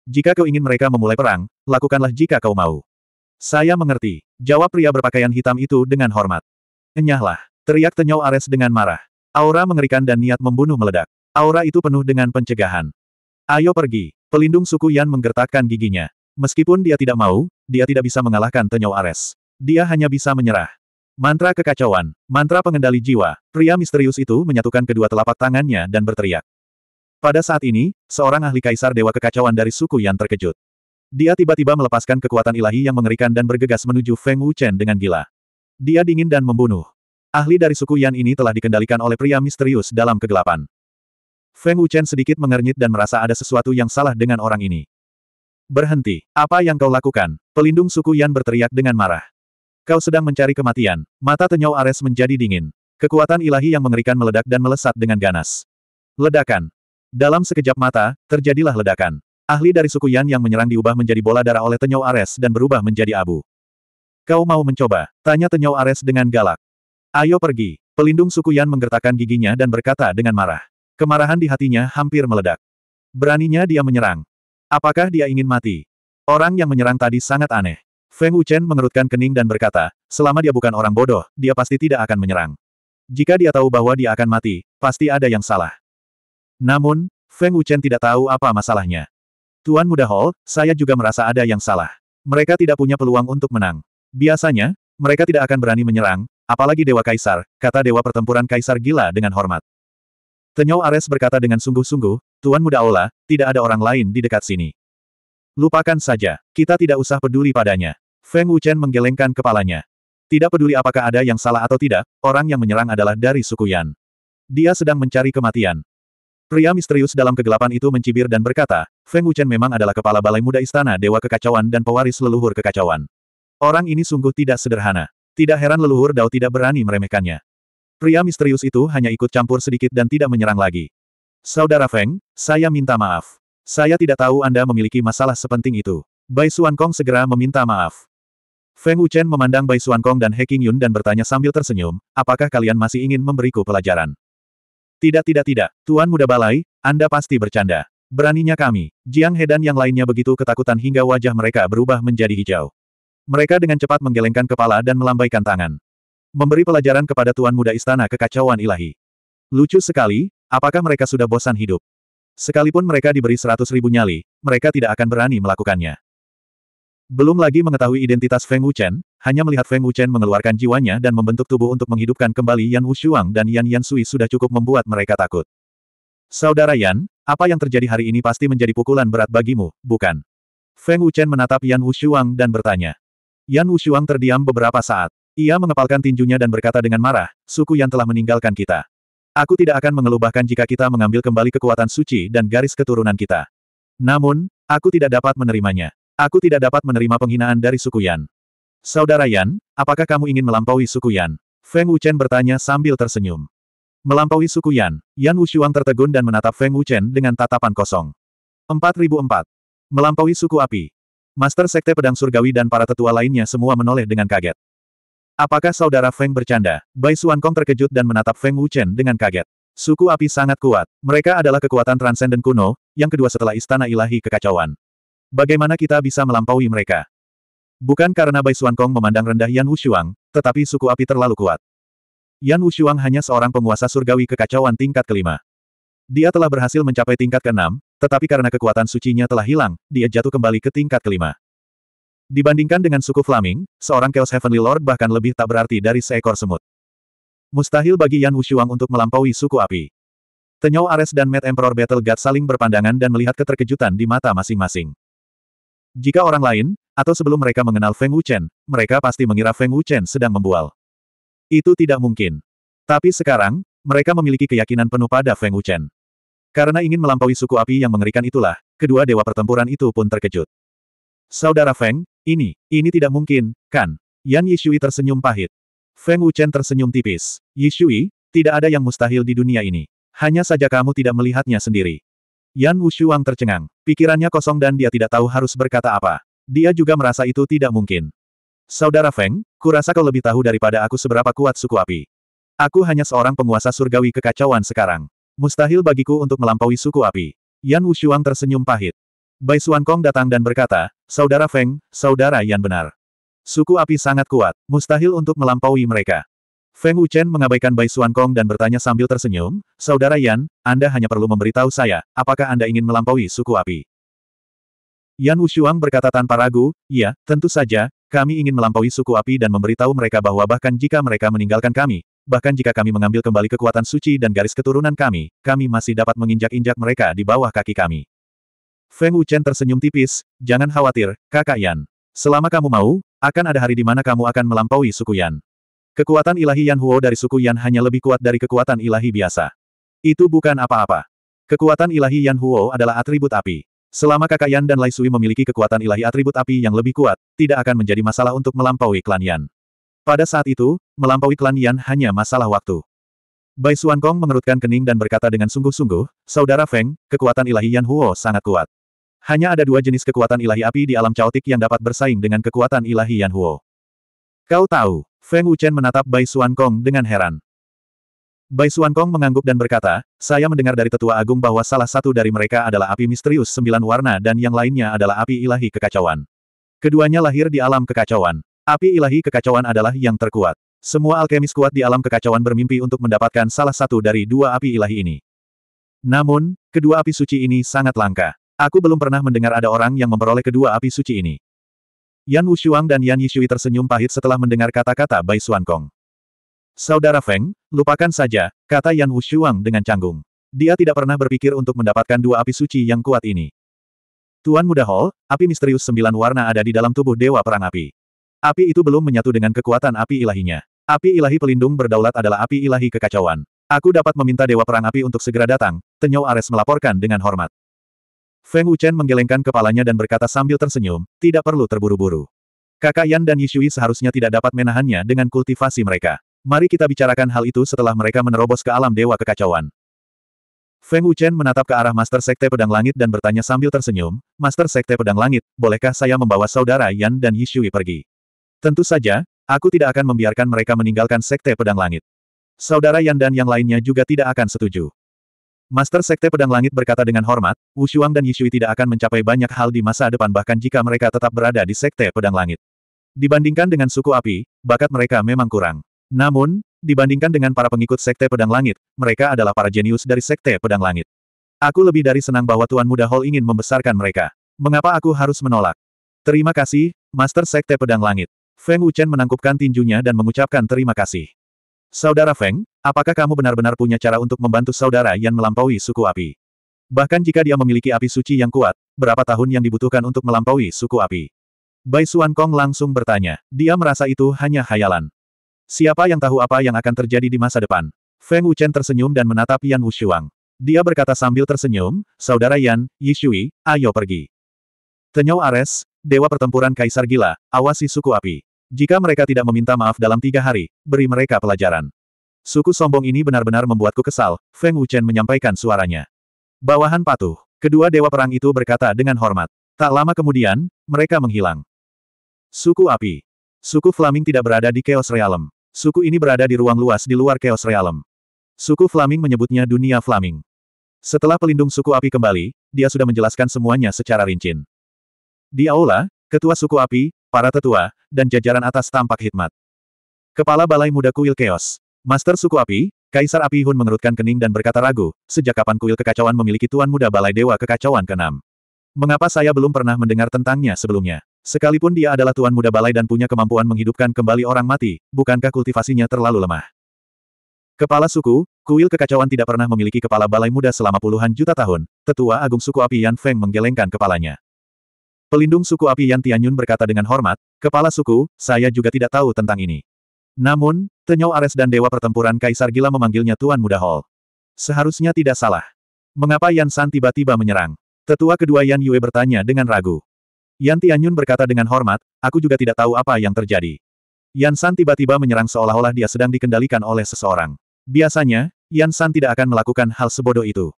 Jika kau ingin mereka memulai perang, lakukanlah jika kau mau. Saya mengerti, jawab pria berpakaian hitam itu dengan hormat. Enyahlah, teriak Tenyau Ares dengan marah. Aura mengerikan dan niat membunuh meledak. Aura itu penuh dengan pencegahan. Ayo pergi, pelindung suku Yan menggertakkan giginya. Meskipun dia tidak mau, dia tidak bisa mengalahkan Tenyau Ares. Dia hanya bisa menyerah. Mantra kekacauan, mantra pengendali jiwa, pria misterius itu menyatukan kedua telapak tangannya dan berteriak. Pada saat ini, seorang ahli kaisar dewa kekacauan dari suku Yan terkejut. Dia tiba-tiba melepaskan kekuatan ilahi yang mengerikan dan bergegas menuju Feng Wuchen dengan gila. Dia dingin dan membunuh. Ahli dari suku Yan ini telah dikendalikan oleh pria misterius dalam kegelapan. Feng Wuchen sedikit mengernyit dan merasa ada sesuatu yang salah dengan orang ini. Berhenti. Apa yang kau lakukan? Pelindung suku Yan berteriak dengan marah. Kau sedang mencari kematian. Mata tenyau Ares menjadi dingin. Kekuatan ilahi yang mengerikan meledak dan melesat dengan ganas. Ledakan. Dalam sekejap mata, terjadilah ledakan. Ahli dari suku Yan yang menyerang diubah menjadi bola darah oleh tenyau Ares dan berubah menjadi abu. Kau mau mencoba? Tanya tenyau Ares dengan galak. Ayo pergi. Pelindung suku Yan menggertakkan giginya dan berkata dengan marah. Kemarahan di hatinya hampir meledak. Beraninya dia menyerang. Apakah dia ingin mati? Orang yang menyerang tadi sangat aneh. Feng Wuchen mengerutkan kening dan berkata, selama dia bukan orang bodoh, dia pasti tidak akan menyerang. Jika dia tahu bahwa dia akan mati, pasti ada yang salah. Namun, Feng Wuchen tidak tahu apa masalahnya. Tuan Muda Hall, saya juga merasa ada yang salah. Mereka tidak punya peluang untuk menang. Biasanya, mereka tidak akan berani menyerang, apalagi Dewa Kaisar, kata Dewa Pertempuran Kaisar Gila dengan hormat. Tenyau Ares berkata dengan sungguh-sungguh, Tuan Muda Aula, tidak ada orang lain di dekat sini. Lupakan saja, kita tidak usah peduli padanya. Feng Wuchen menggelengkan kepalanya. Tidak peduli apakah ada yang salah atau tidak, orang yang menyerang adalah dari suku Yan. Dia sedang mencari kematian. Pria misterius dalam kegelapan itu mencibir dan berkata, Feng Wuchen memang adalah kepala balai muda istana Dewa Kekacauan dan pewaris leluhur kekacauan. Orang ini sungguh tidak sederhana. Tidak heran leluhur Dao tidak berani meremehkannya. Pria misterius itu hanya ikut campur sedikit dan tidak menyerang lagi. Saudara Feng, saya minta maaf. Saya tidak tahu Anda memiliki masalah sepenting itu. Bai Kong segera meminta maaf. Feng Wuchen memandang Bai Kong dan He Yun dan bertanya sambil tersenyum, apakah kalian masih ingin memberiku pelajaran? Tidak tidak tidak, Tuan Muda Balai, Anda pasti bercanda. Beraninya kami, Jiang He dan yang lainnya begitu ketakutan hingga wajah mereka berubah menjadi hijau. Mereka dengan cepat menggelengkan kepala dan melambaikan tangan. Memberi pelajaran kepada Tuan Muda Istana Kekacauan Ilahi. Lucu sekali, Apakah mereka sudah bosan hidup? Sekalipun mereka diberi seratus ribu nyali, mereka tidak akan berani melakukannya. Belum lagi mengetahui identitas Feng Wuchen, hanya melihat Feng Wuchen mengeluarkan jiwanya dan membentuk tubuh untuk menghidupkan kembali Yan Wushuang dan Yan Yan Sui sudah cukup membuat mereka takut. Saudara Yan, apa yang terjadi hari ini pasti menjadi pukulan berat bagimu, bukan? Feng Wuchen menatap Yan Wushuang dan bertanya. Yan Wushuang terdiam beberapa saat. Ia mengepalkan tinjunya dan berkata dengan marah, suku Yan telah meninggalkan kita. Aku tidak akan mengeluh jika kita mengambil kembali kekuatan suci dan garis keturunan kita. Namun, aku tidak dapat menerimanya. Aku tidak dapat menerima penghinaan dari suku Yan. Saudara Yan, apakah kamu ingin melampaui suku Yan? Feng Wuchen bertanya sambil tersenyum. Melampaui suku Yan, Yan Wushuang tertegun dan menatap Feng Wuchen dengan tatapan kosong. 4004. Melampaui suku api. Master Sekte Pedang Surgawi dan para tetua lainnya semua menoleh dengan kaget. Apakah saudara Feng bercanda? Bai Kong terkejut dan menatap Feng Wuchen dengan kaget. Suku api sangat kuat. Mereka adalah kekuatan transenden kuno, yang kedua setelah istana ilahi kekacauan. Bagaimana kita bisa melampaui mereka? Bukan karena Bai Kong memandang rendah Yan Wushuang, tetapi suku api terlalu kuat. Yan Wushuang hanya seorang penguasa surgawi kekacauan tingkat kelima. Dia telah berhasil mencapai tingkat keenam, tetapi karena kekuatan sucinya telah hilang, dia jatuh kembali ke tingkat kelima. Dibandingkan dengan suku Flaming, seorang Chaos Heavenly Lord bahkan lebih tak berarti dari seekor semut. Mustahil bagi Yan Wushuang untuk melampaui suku api. Tenyau Ares dan Mad Emperor Battle God saling berpandangan dan melihat keterkejutan di mata masing-masing. Jika orang lain, atau sebelum mereka mengenal Feng Wuchen, mereka pasti mengira Feng Wuchen sedang membual. Itu tidak mungkin. Tapi sekarang, mereka memiliki keyakinan penuh pada Feng Wuchen. Karena ingin melampaui suku api yang mengerikan itulah, kedua dewa pertempuran itu pun terkejut. Saudara Feng, ini, ini tidak mungkin, kan? Yan Yishui tersenyum pahit. Feng Wuchen tersenyum tipis. Yishui, tidak ada yang mustahil di dunia ini. Hanya saja kamu tidak melihatnya sendiri. Yan Wushuang tercengang. Pikirannya kosong dan dia tidak tahu harus berkata apa. Dia juga merasa itu tidak mungkin. Saudara Feng, kurasa kau lebih tahu daripada aku seberapa kuat suku api. Aku hanya seorang penguasa surgawi kekacauan sekarang. Mustahil bagiku untuk melampaui suku api. Yan Wushuang tersenyum pahit. Bai Suan Kong datang dan berkata, Saudara Feng, Saudara Yan benar. Suku api sangat kuat, mustahil untuk melampaui mereka. Feng Wuchen mengabaikan Bai Suan Kong dan bertanya sambil tersenyum, Saudara Yan, Anda hanya perlu memberitahu saya, apakah Anda ingin melampaui suku api? Yan Wushuang berkata tanpa ragu, ya, tentu saja, kami ingin melampaui suku api dan memberitahu mereka bahwa bahkan jika mereka meninggalkan kami, bahkan jika kami mengambil kembali kekuatan suci dan garis keturunan kami, kami masih dapat menginjak-injak mereka di bawah kaki kami. Feng Wuchen tersenyum tipis, jangan khawatir, kakak Yan. Selama kamu mau, akan ada hari di mana kamu akan melampaui suku Yan. Kekuatan ilahi Yan Huo dari suku Yan hanya lebih kuat dari kekuatan ilahi biasa. Itu bukan apa-apa. Kekuatan ilahi Yan Huo adalah atribut api. Selama kakak Yan dan Lai Sui memiliki kekuatan ilahi atribut api yang lebih kuat, tidak akan menjadi masalah untuk melampaui klan Yan. Pada saat itu, melampaui klan Yan hanya masalah waktu. Bai Suan Kong mengerutkan kening dan berkata dengan sungguh-sungguh, Saudara Feng, kekuatan ilahi Yan Huo sangat kuat. Hanya ada dua jenis kekuatan ilahi api di alam caotik yang dapat bersaing dengan kekuatan ilahi Yan Huo. Kau tahu, Feng Wuchen menatap Bai Xuan Kong dengan heran. Bai Xuan Kong mengangguk dan berkata, saya mendengar dari tetua agung bahwa salah satu dari mereka adalah api misterius sembilan warna dan yang lainnya adalah api ilahi kekacauan. Keduanya lahir di alam kekacauan. Api ilahi kekacauan adalah yang terkuat. Semua alkemis kuat di alam kekacauan bermimpi untuk mendapatkan salah satu dari dua api ilahi ini. Namun, kedua api suci ini sangat langka. Aku belum pernah mendengar ada orang yang memperoleh kedua api suci ini. Yan Wushuang dan Yan Yishui tersenyum pahit setelah mendengar kata-kata Bai Suankong. Saudara Feng, lupakan saja, kata Yan Wushuang dengan canggung. Dia tidak pernah berpikir untuk mendapatkan dua api suci yang kuat ini. Tuan Muda Hall, api misterius sembilan warna ada di dalam tubuh Dewa Perang Api. Api itu belum menyatu dengan kekuatan api ilahinya. Api ilahi pelindung berdaulat adalah api ilahi kekacauan. Aku dapat meminta Dewa Perang Api untuk segera datang, Tenyo Ares melaporkan dengan hormat. Feng Wuchen menggelengkan kepalanya dan berkata sambil tersenyum, tidak perlu terburu-buru. Kakak Yan dan Yishui seharusnya tidak dapat menahannya dengan kultivasi mereka. Mari kita bicarakan hal itu setelah mereka menerobos ke alam dewa kekacauan. Feng Wuchen menatap ke arah Master Sekte Pedang Langit dan bertanya sambil tersenyum, Master Sekte Pedang Langit, bolehkah saya membawa saudara Yan dan Yishui pergi? Tentu saja, aku tidak akan membiarkan mereka meninggalkan Sekte Pedang Langit. Saudara Yan dan yang lainnya juga tidak akan setuju. Master Sekte Pedang Langit berkata dengan hormat, Wu Shuang dan Yishui tidak akan mencapai banyak hal di masa depan bahkan jika mereka tetap berada di Sekte Pedang Langit. Dibandingkan dengan suku api, bakat mereka memang kurang. Namun, dibandingkan dengan para pengikut Sekte Pedang Langit, mereka adalah para jenius dari Sekte Pedang Langit. Aku lebih dari senang bahwa Tuan Muda Hall ingin membesarkan mereka. Mengapa aku harus menolak? Terima kasih, Master Sekte Pedang Langit. Feng Wuchen menangkupkan tinjunya dan mengucapkan terima kasih. Saudara Feng, apakah kamu benar-benar punya cara untuk membantu saudara yang melampaui suku api? Bahkan jika dia memiliki api suci yang kuat, berapa tahun yang dibutuhkan untuk melampaui suku api? Bai Suan Kong langsung bertanya. Dia merasa itu hanya khayalan. Siapa yang tahu apa yang akan terjadi di masa depan? Feng Wuchen tersenyum dan menatap Yan Wushuang. Dia berkata sambil tersenyum, Saudara Yan, Yishui, ayo pergi. Tenyau Ares, Dewa Pertempuran Kaisar Gila, awasi suku api. Jika mereka tidak meminta maaf dalam tiga hari, beri mereka pelajaran. Suku sombong ini benar-benar membuatku kesal, Feng Wuchen menyampaikan suaranya. Bawahan patuh. Kedua dewa perang itu berkata dengan hormat. Tak lama kemudian, mereka menghilang. Suku api. Suku Flaming tidak berada di Chaos Realm. Suku ini berada di ruang luas di luar Chaos Realm. Suku Flaming menyebutnya dunia Flaming. Setelah pelindung suku api kembali, dia sudah menjelaskan semuanya secara rinci. Di aula, ketua suku api, para tetua, dan jajaran atas tampak hikmat. Kepala Balai Muda Kuil Chaos. Master Suku Api, Kaisar Api Hun mengerutkan kening dan berkata ragu, sejak kapan kuil kekacauan memiliki Tuan Muda Balai Dewa Kekacauan ke-6? Mengapa saya belum pernah mendengar tentangnya sebelumnya? Sekalipun dia adalah Tuan Muda Balai dan punya kemampuan menghidupkan kembali orang mati, bukankah kultivasinya terlalu lemah? Kepala suku, kuil kekacauan tidak pernah memiliki kepala balai muda selama puluhan juta tahun, tetua agung suku api Yan Feng menggelengkan kepalanya. Pelindung suku api Yan Tianyun berkata dengan hormat, Kepala suku, saya juga tidak tahu tentang ini. Namun, Tenyau Ares dan Dewa Pertempuran Kaisar Gila memanggilnya Tuan Muda Hall. Seharusnya tidak salah. Mengapa Yan San tiba-tiba menyerang? Tetua kedua Yan Yue bertanya dengan ragu. Yan Tianyun berkata dengan hormat, aku juga tidak tahu apa yang terjadi. Yan San tiba-tiba menyerang seolah-olah dia sedang dikendalikan oleh seseorang. Biasanya, Yan San tidak akan melakukan hal sebodoh itu.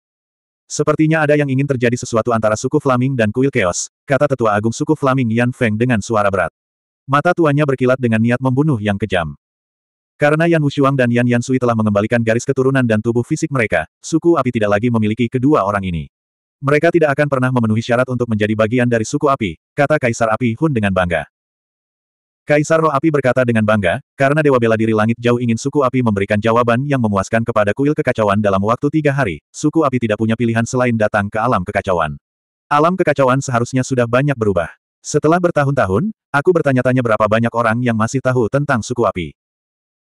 Sepertinya ada yang ingin terjadi sesuatu antara suku Flaming dan kuil Chaos, kata tetua agung suku Flaming Yan Feng dengan suara berat. Mata tuanya berkilat dengan niat membunuh yang kejam. Karena Yan Wushuang dan Yan Yan Sui telah mengembalikan garis keturunan dan tubuh fisik mereka, suku api tidak lagi memiliki kedua orang ini. Mereka tidak akan pernah memenuhi syarat untuk menjadi bagian dari suku api, kata Kaisar Api Hun dengan bangga. Kaisar Roh Api berkata dengan bangga, karena Dewa Bela Diri Langit Jauh ingin suku api memberikan jawaban yang memuaskan kepada kuil kekacauan dalam waktu tiga hari, suku api tidak punya pilihan selain datang ke alam kekacauan. Alam kekacauan seharusnya sudah banyak berubah. Setelah bertahun-tahun, aku bertanya-tanya berapa banyak orang yang masih tahu tentang suku api.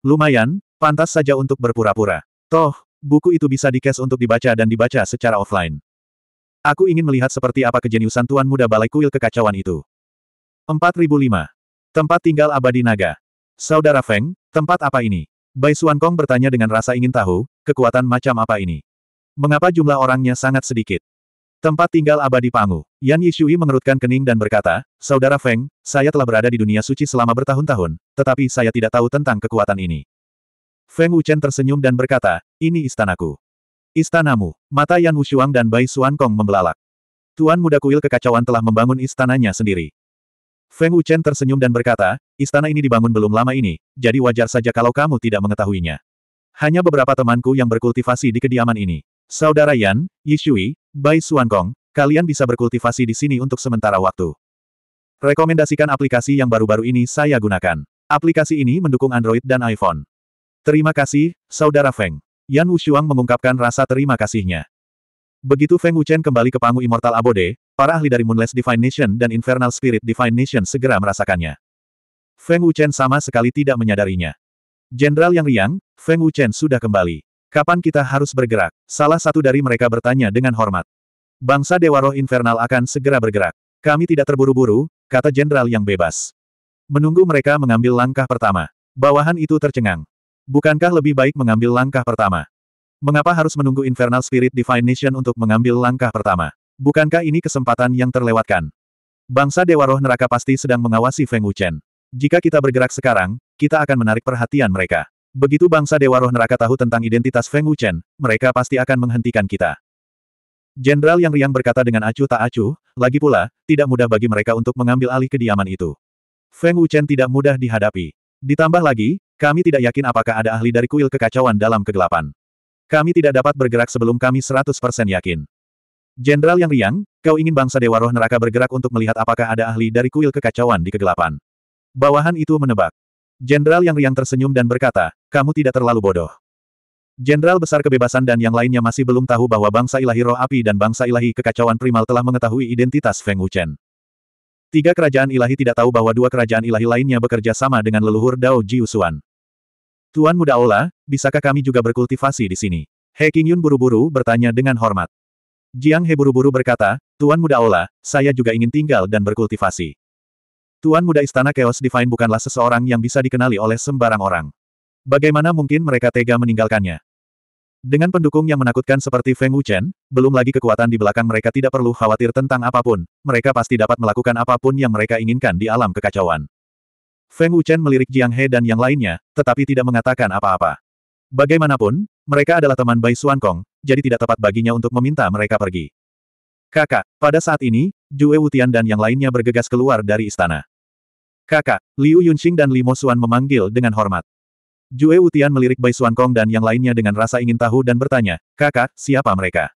Lumayan, pantas saja untuk berpura-pura. Toh, buku itu bisa dikes untuk dibaca dan dibaca secara offline. Aku ingin melihat seperti apa kejeniusan Tuan Muda Balai Kuil Kekacauan itu. 4005 Tempat tinggal abadi naga. Saudara Feng, tempat apa ini? Bai Suan Kong bertanya dengan rasa ingin tahu, kekuatan macam apa ini? Mengapa jumlah orangnya sangat sedikit? Tempat tinggal abadi Pangu. Yan Yishui mengerutkan kening dan berkata, Saudara Feng, saya telah berada di dunia suci selama bertahun-tahun, tetapi saya tidak tahu tentang kekuatan ini. Feng Wuchen tersenyum dan berkata, ini istanaku. Istanamu. Mata Yan Wushuang dan Bai Suan Kong membelalak. Tuan muda kuil kekacauan telah membangun istananya sendiri. Feng Wuchen tersenyum dan berkata, istana ini dibangun belum lama ini, jadi wajar saja kalau kamu tidak mengetahuinya. Hanya beberapa temanku yang berkultivasi di kediaman ini. Saudara Yan, Yishui, Bai Suankong, kalian bisa berkultivasi di sini untuk sementara waktu. Rekomendasikan aplikasi yang baru-baru ini saya gunakan. Aplikasi ini mendukung Android dan iPhone. Terima kasih, Saudara Feng. Yan Wushuang mengungkapkan rasa terima kasihnya. Begitu Feng Wuchen kembali ke Pangu Immortal Abode, Para ahli dari Moonless Divine Nation dan Infernal Spirit Divine Nation segera merasakannya. Feng Wuchen sama sekali tidak menyadarinya. Jenderal yang riang, Feng Wuchen sudah kembali. Kapan kita harus bergerak? Salah satu dari mereka bertanya dengan hormat. Bangsa Dewa Roh Infernal akan segera bergerak. Kami tidak terburu-buru, kata jenderal yang bebas. Menunggu mereka mengambil langkah pertama. Bawahan itu tercengang. Bukankah lebih baik mengambil langkah pertama? Mengapa harus menunggu Infernal Spirit Divine Nation untuk mengambil langkah pertama? Bukankah ini kesempatan yang terlewatkan? Bangsa Dewa Roh Neraka pasti sedang mengawasi Feng Wuchen. Jika kita bergerak sekarang, kita akan menarik perhatian mereka. Begitu bangsa Dewa Roh Neraka tahu tentang identitas Feng Wuchen, mereka pasti akan menghentikan kita. Jenderal yang riang berkata dengan acuh tak acuh, lagi pula, tidak mudah bagi mereka untuk mengambil alih kediaman itu. Feng Wuchen tidak mudah dihadapi. Ditambah lagi, kami tidak yakin apakah ada ahli dari kuil kekacauan dalam kegelapan. Kami tidak dapat bergerak sebelum kami 100% yakin. Jenderal Yang Riang, kau ingin bangsa Dewa Roh Neraka bergerak untuk melihat apakah ada ahli dari kuil kekacauan di kegelapan. Bawahan itu menebak. Jenderal Yang Riang tersenyum dan berkata, kamu tidak terlalu bodoh. Jenderal Besar Kebebasan dan yang lainnya masih belum tahu bahwa bangsa ilahi roh api dan bangsa ilahi kekacauan primal telah mengetahui identitas Feng Wuchen. Tiga kerajaan ilahi tidak tahu bahwa dua kerajaan ilahi lainnya bekerja sama dengan leluhur Dao Jiusuan. Tuan Muda Ola, bisakah kami juga berkultivasi di sini? He Yun buru-buru bertanya dengan hormat. Jiang He buru-buru berkata, Tuan Muda Ola, saya juga ingin tinggal dan berkultivasi. Tuan Muda Istana Chaos Divine bukanlah seseorang yang bisa dikenali oleh sembarang orang. Bagaimana mungkin mereka tega meninggalkannya? Dengan pendukung yang menakutkan seperti Feng Wuchen, belum lagi kekuatan di belakang mereka tidak perlu khawatir tentang apapun, mereka pasti dapat melakukan apapun yang mereka inginkan di alam kekacauan. Feng Wuchen melirik Jiang He dan yang lainnya, tetapi tidak mengatakan apa-apa. Bagaimanapun, mereka adalah teman Bai Suan Kong, jadi tidak tepat baginya untuk meminta mereka pergi. Kakak, pada saat ini, Jue Wutian dan yang lainnya bergegas keluar dari istana. Kakak, Liu Yunxing dan Mo Xuan memanggil dengan hormat. Jue Wutian melirik Bai Xuan Kong dan yang lainnya dengan rasa ingin tahu dan bertanya, kakak, siapa mereka?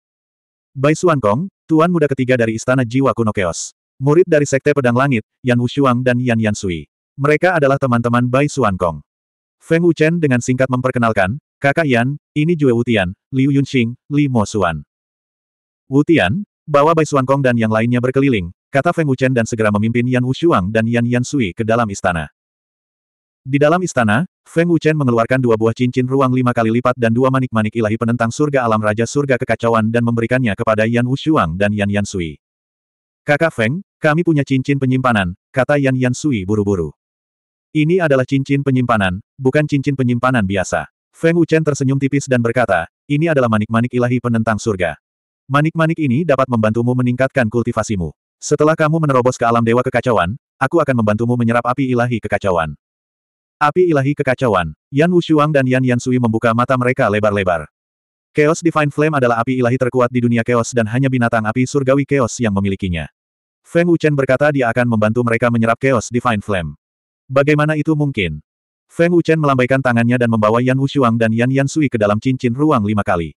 Bai Xuan Kong, tuan muda ketiga dari istana jiwa kuno keos. Murid dari Sekte Pedang Langit, Yan Wushuang dan Yan Yansui. Mereka adalah teman-teman Bai Xuan Kong. Feng Wuchen dengan singkat memperkenalkan, Kakak Yan, ini Jue Wutian, Liu Yunxing, Li Mo Xuan. Wutian, bawa Bai Xuan Kong dan yang lainnya berkeliling, kata Feng Wuchen dan segera memimpin Yan Wushuang dan Yan Yan Sui ke dalam istana. Di dalam istana, Feng Wuchen mengeluarkan dua buah cincin ruang lima kali lipat dan dua manik-manik ilahi penentang surga alam Raja Surga Kekacauan dan memberikannya kepada Yan Wushuang dan Yan Yan Sui. Kakak Feng, kami punya cincin penyimpanan, kata Yan Yan Sui buru-buru. Ini adalah cincin penyimpanan, bukan cincin penyimpanan biasa. Feng Wuchen tersenyum tipis dan berkata, ini adalah manik-manik ilahi penentang surga. Manik-manik ini dapat membantumu meningkatkan kultivasimu. Setelah kamu menerobos ke alam dewa kekacauan, aku akan membantumu menyerap api ilahi kekacauan. Api ilahi kekacauan, Yan Wushuang dan Yan Yansui membuka mata mereka lebar-lebar. Chaos Divine Flame adalah api ilahi terkuat di dunia chaos dan hanya binatang api surgawi chaos yang memilikinya. Feng Wuchen berkata dia akan membantu mereka menyerap chaos Divine Flame. Bagaimana itu mungkin? Feng Wuchen melambaikan tangannya dan membawa Yan Wushuang dan Yan Yan Sui ke dalam cincin ruang lima kali.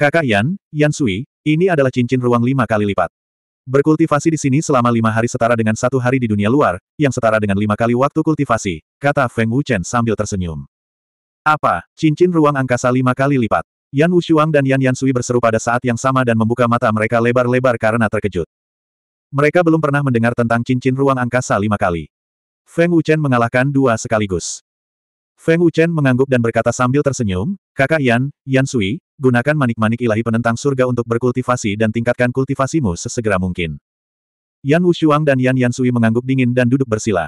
Kakak Yan, Yan Sui, ini adalah cincin ruang lima kali lipat. Berkultivasi di sini selama lima hari setara dengan satu hari di dunia luar, yang setara dengan lima kali waktu kultivasi, kata Feng Wuchen sambil tersenyum. Apa, cincin ruang angkasa lima kali lipat? Yan Wushuang dan Yan Yan Sui berseru pada saat yang sama dan membuka mata mereka lebar-lebar karena terkejut. Mereka belum pernah mendengar tentang cincin ruang angkasa lima kali. Feng Wuchen mengalahkan dua sekaligus. Feng Wuchen mengangguk dan berkata sambil tersenyum, kakak Yan, Yan Sui, gunakan manik-manik ilahi penentang surga untuk berkultivasi dan tingkatkan kultivasimu sesegera mungkin. Yan Wushuang dan Yan Yan Sui mengangguk dingin dan duduk bersila.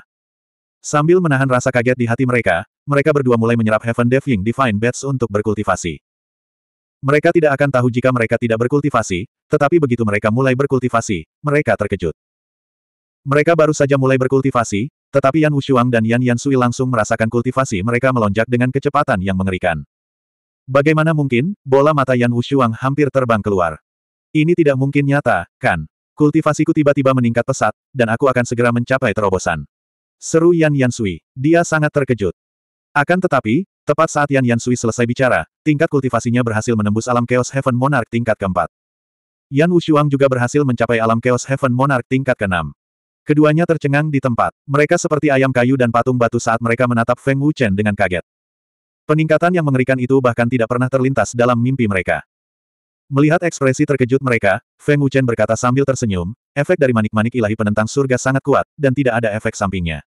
Sambil menahan rasa kaget di hati mereka, mereka berdua mulai menyerap Heaven Diving Divine Bats untuk berkultivasi. Mereka tidak akan tahu jika mereka tidak berkultivasi, tetapi begitu mereka mulai berkultivasi, mereka terkejut. Mereka baru saja mulai berkultivasi, tetapi Yan Wushuang dan Yan Yan Sui langsung merasakan kultivasi mereka melonjak dengan kecepatan yang mengerikan. Bagaimana mungkin, bola mata Yan Wushuang hampir terbang keluar. Ini tidak mungkin nyata, kan? Kultivasiku tiba-tiba meningkat pesat, dan aku akan segera mencapai terobosan. Seru Yan Yan Sui, Dia sangat terkejut. Akan tetapi, tepat saat Yan Yan Sui selesai bicara, tingkat kultivasinya berhasil menembus alam Chaos Heaven Monarch tingkat keempat. Yan Wushuang juga berhasil mencapai alam Chaos Heaven Monarch tingkat keenam. Keduanya tercengang di tempat. Mereka seperti ayam kayu dan patung batu saat mereka menatap Feng Wuchen dengan kaget. Peningkatan yang mengerikan itu bahkan tidak pernah terlintas dalam mimpi mereka. Melihat ekspresi terkejut mereka, Feng Wuchen berkata sambil tersenyum, efek dari manik-manik ilahi penentang surga sangat kuat, dan tidak ada efek sampingnya.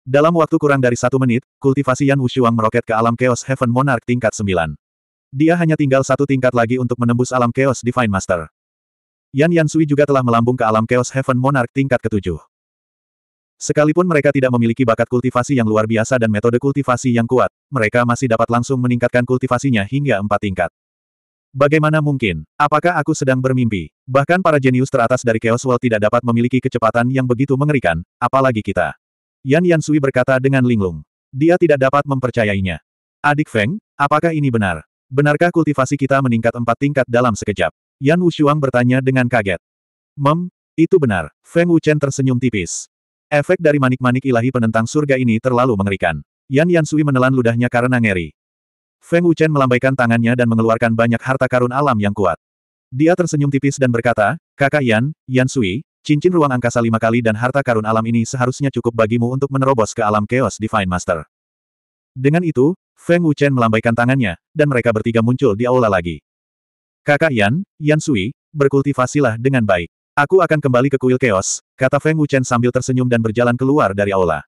Dalam waktu kurang dari satu menit, kultivasi Yan Wushuang meroket ke alam Chaos Heaven Monarch tingkat 9. Dia hanya tinggal satu tingkat lagi untuk menembus alam Chaos Divine Master. Yan Yan Sui juga telah melambung ke alam Chaos Heaven Monarch tingkat ketujuh. Sekalipun mereka tidak memiliki bakat kultivasi yang luar biasa dan metode kultivasi yang kuat, mereka masih dapat langsung meningkatkan kultivasinya hingga empat tingkat. Bagaimana mungkin? Apakah aku sedang bermimpi? Bahkan para jenius teratas dari Chaos World tidak dapat memiliki kecepatan yang begitu mengerikan, apalagi kita. Yan Yan Sui berkata dengan linglung. Dia tidak dapat mempercayainya. Adik Feng, apakah ini benar? Benarkah kultivasi kita meningkat empat tingkat dalam sekejap? Yan Wushuang bertanya dengan kaget. Mem, itu benar. Feng Wuchen tersenyum tipis. Efek dari manik-manik ilahi penentang surga ini terlalu mengerikan. Yan Yansui menelan ludahnya karena ngeri. Feng Wuchen melambaikan tangannya dan mengeluarkan banyak harta karun alam yang kuat. Dia tersenyum tipis dan berkata, Kakak Yan, Yansui, cincin ruang angkasa lima kali dan harta karun alam ini seharusnya cukup bagimu untuk menerobos ke alam chaos Divine Master. Dengan itu, Feng Wuchen melambaikan tangannya, dan mereka bertiga muncul di aula lagi. Kakak Yan, Yan Sui, berkultivasilah dengan baik. Aku akan kembali ke kuil keos, kata Feng Wuchen sambil tersenyum dan berjalan keluar dari aula.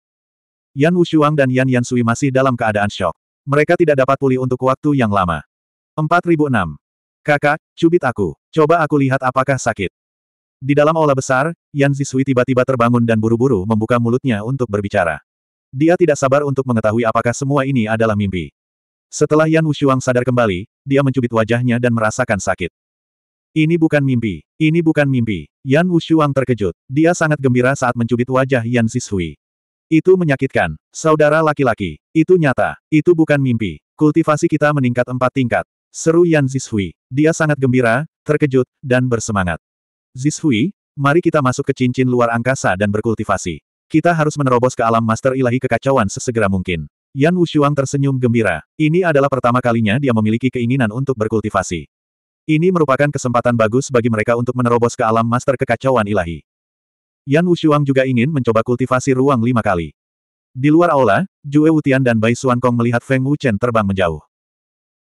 Yan Wushuang dan Yan Yan Sui masih dalam keadaan shock. Mereka tidak dapat pulih untuk waktu yang lama. 4006. Kakak, cubit aku. Coba aku lihat apakah sakit. Di dalam aula besar, Yan Zisui tiba-tiba terbangun dan buru-buru membuka mulutnya untuk berbicara. Dia tidak sabar untuk mengetahui apakah semua ini adalah mimpi. Setelah Yan Wushuang sadar kembali, dia mencubit wajahnya dan merasakan sakit. Ini bukan mimpi, ini bukan mimpi. Yan Wushuang terkejut. Dia sangat gembira saat mencubit wajah Yan Sishui. Itu menyakitkan. Saudara laki-laki, itu nyata, itu bukan mimpi. Kultivasi kita meningkat empat tingkat. Seru Yan Zishui. Dia sangat gembira, terkejut, dan bersemangat. Zishui, mari kita masuk ke cincin luar angkasa dan berkultivasi. Kita harus menerobos ke alam master ilahi kekacauan sesegera mungkin. Yan Wushuang tersenyum gembira. Ini adalah pertama kalinya dia memiliki keinginan untuk berkultivasi. Ini merupakan kesempatan bagus bagi mereka untuk menerobos ke alam master kekacauan ilahi. Yan Wushuang juga ingin mencoba kultivasi ruang lima kali. Di luar aula, Jue Wutian dan Bai Kong melihat Feng Wuchen terbang menjauh.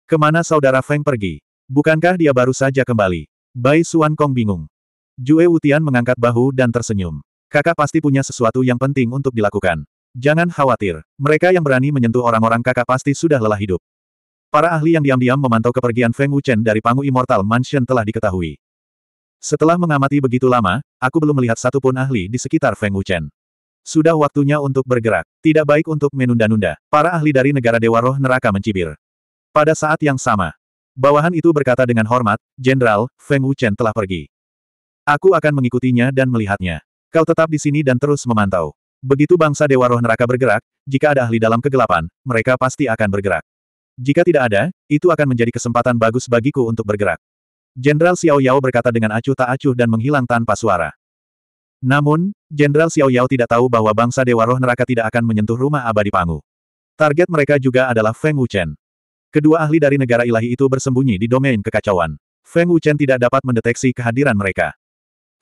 Kemana saudara Feng pergi? Bukankah dia baru saja kembali? Bai Kong bingung. Jue Wutian mengangkat bahu dan tersenyum. Kakak pasti punya sesuatu yang penting untuk dilakukan. Jangan khawatir, mereka yang berani menyentuh orang-orang kakak pasti sudah lelah hidup. Para ahli yang diam-diam memantau kepergian Feng Wuchen dari Pangu Immortal Mansion telah diketahui. Setelah mengamati begitu lama, aku belum melihat satupun ahli di sekitar Feng Wuchen. Sudah waktunya untuk bergerak, tidak baik untuk menunda-nunda, para ahli dari negara Dewa Roh Neraka mencibir. Pada saat yang sama, bawahan itu berkata dengan hormat, Jenderal, Feng Wuchen telah pergi. Aku akan mengikutinya dan melihatnya. Kau tetap di sini dan terus memantau. Begitu bangsa Dewa Roh Neraka bergerak, jika ada ahli dalam kegelapan, mereka pasti akan bergerak. Jika tidak ada, itu akan menjadi kesempatan bagus bagiku untuk bergerak. Jenderal Xiao Yao berkata dengan acuh tak acuh dan menghilang tanpa suara. Namun, Jenderal Xiao Yao tidak tahu bahwa bangsa Dewa Roh Neraka tidak akan menyentuh rumah abadi Pangu. Target mereka juga adalah Feng Wuchen. Kedua ahli dari negara ilahi itu bersembunyi di domain kekacauan. Feng Wuchen tidak dapat mendeteksi kehadiran mereka.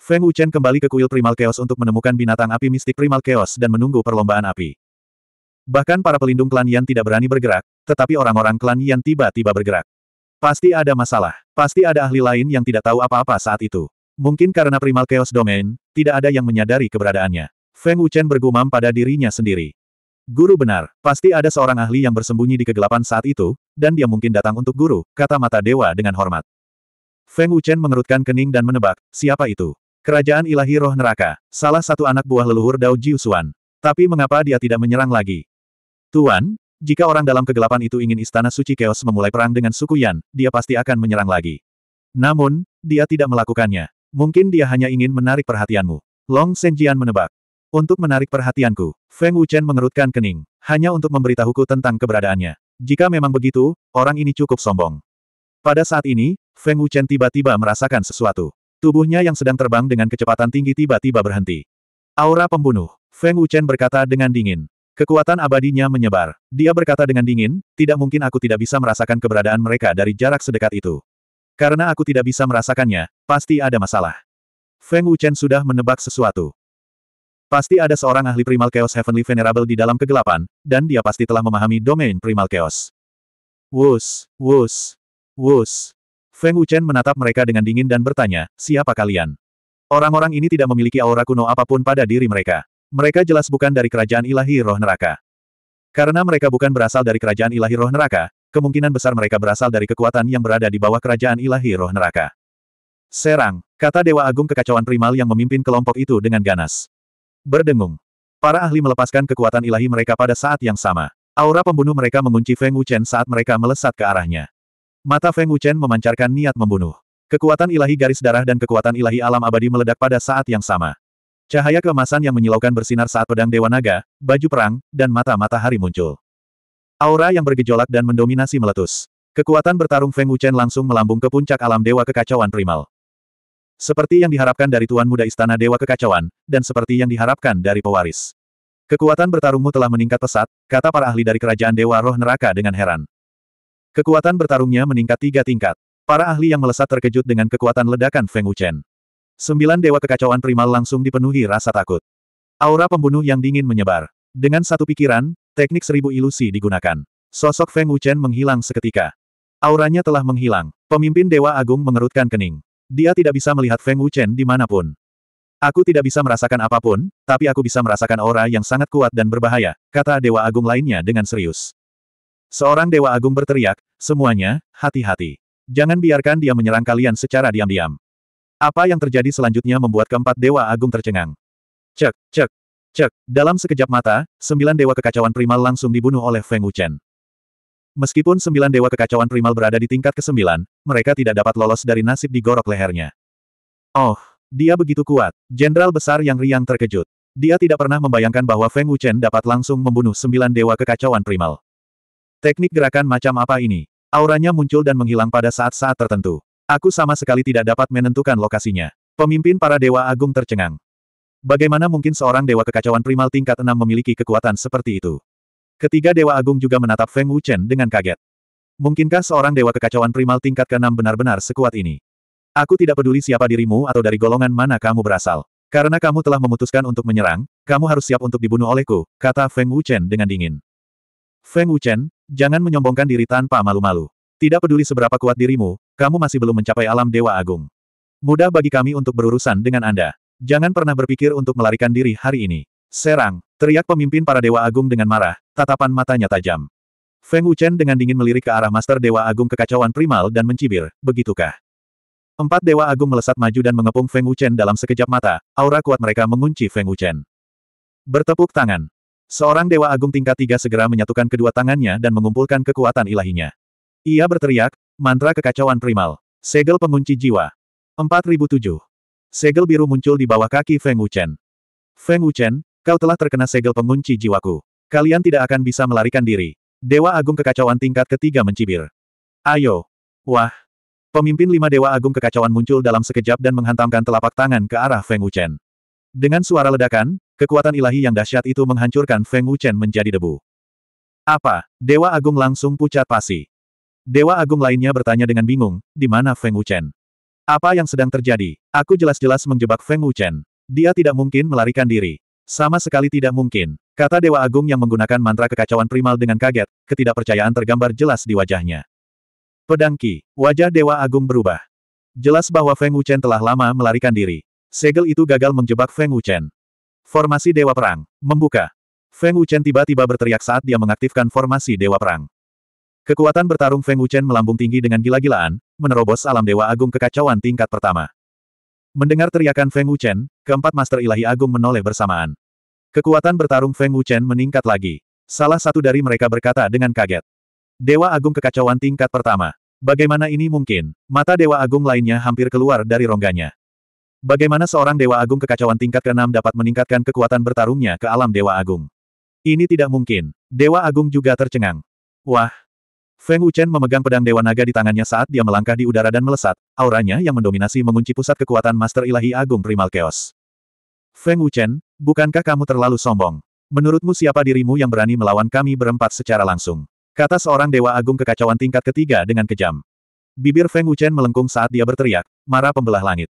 Feng Wuchen kembali ke kuil Primal Chaos untuk menemukan binatang api mistik Primal Chaos dan menunggu perlombaan api. Bahkan para pelindung klan Yan tidak berani bergerak, tetapi orang-orang klan Yan tiba-tiba bergerak. Pasti ada masalah. Pasti ada ahli lain yang tidak tahu apa-apa saat itu. Mungkin karena Primal Chaos Domain, tidak ada yang menyadari keberadaannya. Feng Wuchen bergumam pada dirinya sendiri. Guru benar, pasti ada seorang ahli yang bersembunyi di kegelapan saat itu, dan dia mungkin datang untuk guru, kata mata dewa dengan hormat. Feng Wuchen mengerutkan kening dan menebak, siapa itu? Kerajaan ilahi roh neraka, salah satu anak buah leluhur Dao Jiusuan. Tapi mengapa dia tidak menyerang lagi? Tuan, jika orang dalam kegelapan itu ingin istana suci keos memulai perang dengan suku Yan, dia pasti akan menyerang lagi. Namun, dia tidak melakukannya. Mungkin dia hanya ingin menarik perhatianmu. Long Senjian menebak. Untuk menarik perhatianku, Feng Wuchen mengerutkan kening, hanya untuk memberitahuku tentang keberadaannya. Jika memang begitu, orang ini cukup sombong. Pada saat ini, Feng Wuchen tiba-tiba merasakan sesuatu. Tubuhnya yang sedang terbang dengan kecepatan tinggi tiba-tiba berhenti. Aura pembunuh. Feng Wuchen berkata dengan dingin. Kekuatan abadinya menyebar. Dia berkata dengan dingin, tidak mungkin aku tidak bisa merasakan keberadaan mereka dari jarak sedekat itu. Karena aku tidak bisa merasakannya, pasti ada masalah. Feng Wuchen sudah menebak sesuatu. Pasti ada seorang ahli primal chaos heavenly venerable di dalam kegelapan, dan dia pasti telah memahami domain primal chaos. Wus, wus, wus. Feng Wuchen menatap mereka dengan dingin dan bertanya, siapa kalian? Orang-orang ini tidak memiliki aura kuno apapun pada diri mereka. Mereka jelas bukan dari kerajaan ilahi roh neraka. Karena mereka bukan berasal dari kerajaan ilahi roh neraka, kemungkinan besar mereka berasal dari kekuatan yang berada di bawah kerajaan ilahi roh neraka. Serang, kata Dewa Agung Kekacauan Primal yang memimpin kelompok itu dengan ganas. Berdengung. Para ahli melepaskan kekuatan ilahi mereka pada saat yang sama. Aura pembunuh mereka mengunci Feng Wuchen saat mereka melesat ke arahnya. Mata Feng Wuchen memancarkan niat membunuh. Kekuatan ilahi garis darah dan kekuatan ilahi alam abadi meledak pada saat yang sama. Cahaya keemasan yang menyilaukan bersinar saat pedang Dewa Naga, baju perang, dan mata matahari muncul. Aura yang bergejolak dan mendominasi meletus. Kekuatan bertarung Feng Wuchen langsung melambung ke puncak alam Dewa Kekacauan Primal. Seperti yang diharapkan dari Tuan Muda Istana Dewa Kekacauan, dan seperti yang diharapkan dari pewaris. Kekuatan bertarungmu telah meningkat pesat, kata para ahli dari Kerajaan Dewa Roh Neraka dengan heran. Kekuatan bertarungnya meningkat tiga tingkat. Para ahli yang melesat terkejut dengan kekuatan ledakan Feng Wuchen. Sembilan dewa kekacauan primal langsung dipenuhi rasa takut. Aura pembunuh yang dingin menyebar. Dengan satu pikiran, teknik seribu ilusi digunakan. Sosok Feng Wuchen menghilang seketika. Auranya telah menghilang. Pemimpin Dewa Agung mengerutkan kening. Dia tidak bisa melihat Feng Wuchen dimanapun. Aku tidak bisa merasakan apapun, tapi aku bisa merasakan aura yang sangat kuat dan berbahaya, kata Dewa Agung lainnya dengan serius. Seorang Dewa Agung berteriak, semuanya, hati-hati. Jangan biarkan dia menyerang kalian secara diam-diam. Apa yang terjadi selanjutnya membuat keempat Dewa Agung tercengang. Cek, cek, cek, dalam sekejap mata, sembilan Dewa Kekacauan Primal langsung dibunuh oleh Feng Wuchen. Meskipun sembilan Dewa Kekacauan Primal berada di tingkat ke-9, mereka tidak dapat lolos dari nasib digorok lehernya. Oh, dia begitu kuat. Jenderal besar yang riang terkejut. Dia tidak pernah membayangkan bahwa Feng Wuchen dapat langsung membunuh sembilan Dewa Kekacauan Primal. Teknik gerakan macam apa ini? Auranya muncul dan menghilang pada saat-saat tertentu. Aku sama sekali tidak dapat menentukan lokasinya. Pemimpin para Dewa Agung tercengang. Bagaimana mungkin seorang Dewa Kekacauan Primal tingkat 6 memiliki kekuatan seperti itu? Ketiga Dewa Agung juga menatap Feng Wuchen dengan kaget. Mungkinkah seorang Dewa Kekacauan Primal tingkat ke-6 benar-benar sekuat ini? Aku tidak peduli siapa dirimu atau dari golongan mana kamu berasal. Karena kamu telah memutuskan untuk menyerang, kamu harus siap untuk dibunuh olehku, kata Feng Wuchen dengan dingin. Feng Wuchen, Jangan menyombongkan diri tanpa malu-malu. Tidak peduli seberapa kuat dirimu, kamu masih belum mencapai alam Dewa Agung. Mudah bagi kami untuk berurusan dengan Anda. Jangan pernah berpikir untuk melarikan diri hari ini. Serang, teriak pemimpin para Dewa Agung dengan marah, tatapan matanya tajam. Feng Wuchen dengan dingin melirik ke arah Master Dewa Agung kekacauan primal dan mencibir, begitukah? Empat Dewa Agung melesat maju dan mengepung Feng Wuchen dalam sekejap mata, aura kuat mereka mengunci Feng Wuchen. Bertepuk tangan, Seorang dewa agung tingkat tiga segera menyatukan kedua tangannya dan mengumpulkan kekuatan ilahinya. Ia berteriak, mantra kekacauan primal. Segel pengunci jiwa. 4007. Segel biru muncul di bawah kaki Feng Wuchen. Feng Wuchen, kau telah terkena segel pengunci jiwaku. Kalian tidak akan bisa melarikan diri. Dewa Agung Kekacauan tingkat ketiga mencibir. Ayo. Wah. Pemimpin lima Dewa Agung Kekacauan muncul dalam sekejap dan menghantamkan telapak tangan ke arah Feng Wuchen. Dengan suara ledakan, Kekuatan ilahi yang dahsyat itu menghancurkan Feng Wuchen menjadi debu. Apa? Dewa Agung langsung pucat pasi. Dewa Agung lainnya bertanya dengan bingung, di mana Feng Wuchen? Apa yang sedang terjadi? Aku jelas-jelas menjebak Feng Wuchen. Dia tidak mungkin melarikan diri. Sama sekali tidak mungkin, kata Dewa Agung yang menggunakan mantra kekacauan primal dengan kaget, ketidakpercayaan tergambar jelas di wajahnya. Pedangki, wajah Dewa Agung berubah. Jelas bahwa Feng Wuchen telah lama melarikan diri. Segel itu gagal menjebak Feng Wuchen. Formasi Dewa Perang, membuka. Feng Wuchen tiba-tiba berteriak saat dia mengaktifkan formasi Dewa Perang. Kekuatan bertarung Feng Wuchen melambung tinggi dengan gila-gilaan, menerobos alam Dewa Agung kekacauan tingkat pertama. Mendengar teriakan Feng Wuchen, keempat Master Ilahi Agung menoleh bersamaan. Kekuatan bertarung Feng Wuchen meningkat lagi. Salah satu dari mereka berkata dengan kaget. Dewa Agung kekacauan tingkat pertama. Bagaimana ini mungkin? Mata Dewa Agung lainnya hampir keluar dari rongganya. Bagaimana seorang Dewa Agung kekacauan tingkat ke-6 dapat meningkatkan kekuatan bertarungnya ke alam Dewa Agung? Ini tidak mungkin. Dewa Agung juga tercengang. Wah! Feng Wuchen memegang pedang Dewa Naga di tangannya saat dia melangkah di udara dan melesat, auranya yang mendominasi mengunci pusat kekuatan Master Ilahi Agung Primal Chaos. Feng Wuchen, bukankah kamu terlalu sombong? Menurutmu siapa dirimu yang berani melawan kami berempat secara langsung? Kata seorang Dewa Agung kekacauan tingkat ketiga dengan kejam. Bibir Feng Wuchen melengkung saat dia berteriak, marah pembelah langit.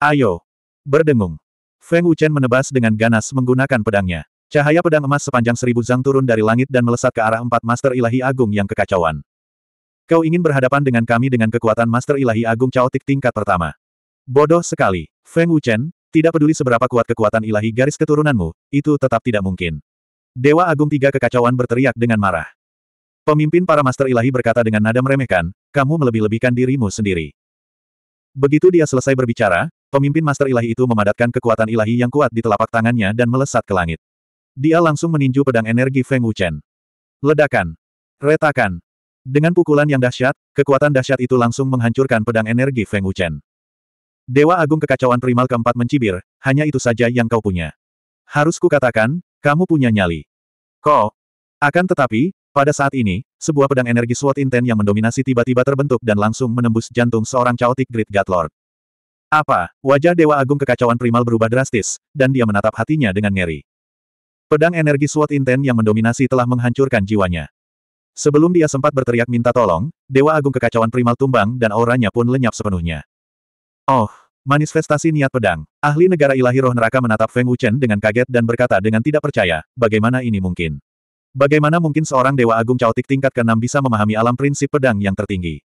Ayo! Berdengung. Feng Wuchen menebas dengan ganas menggunakan pedangnya. Cahaya pedang emas sepanjang seribu zang turun dari langit dan melesat ke arah empat Master Ilahi Agung yang kekacauan. Kau ingin berhadapan dengan kami dengan kekuatan Master Ilahi Agung Chaotic tingkat pertama. Bodoh sekali. Feng Wuchen, tidak peduli seberapa kuat kekuatan ilahi garis keturunanmu, itu tetap tidak mungkin. Dewa Agung Tiga Kekacauan berteriak dengan marah. Pemimpin para Master Ilahi berkata dengan nada meremehkan, kamu melebih-lebihkan dirimu sendiri. Begitu dia selesai berbicara, Pemimpin Master Ilahi itu memadatkan kekuatan ilahi yang kuat di telapak tangannya dan melesat ke langit. Dia langsung meninju pedang energi Feng Wuchen. Ledakan. Retakan. Dengan pukulan yang dahsyat, kekuatan dahsyat itu langsung menghancurkan pedang energi Feng Wuchen. Dewa Agung Kekacauan Primal keempat mencibir, hanya itu saja yang kau punya. Harus kukatakan, kamu punya nyali. Ko. Akan tetapi, pada saat ini, sebuah pedang energi SWAT inten yang mendominasi tiba-tiba terbentuk dan langsung menembus jantung seorang chaotic Great god lord. Apa? Wajah Dewa Agung Kekacauan Primal berubah drastis, dan dia menatap hatinya dengan ngeri. Pedang energi SWOT Inten yang mendominasi telah menghancurkan jiwanya. Sebelum dia sempat berteriak minta tolong, Dewa Agung Kekacauan Primal tumbang dan auranya pun lenyap sepenuhnya. Oh, manifestasi niat pedang. Ahli negara ilahi roh neraka menatap Feng Wuchen dengan kaget dan berkata dengan tidak percaya, bagaimana ini mungkin? Bagaimana mungkin seorang Dewa Agung Caotik tingkat ke-6 bisa memahami alam prinsip pedang yang tertinggi?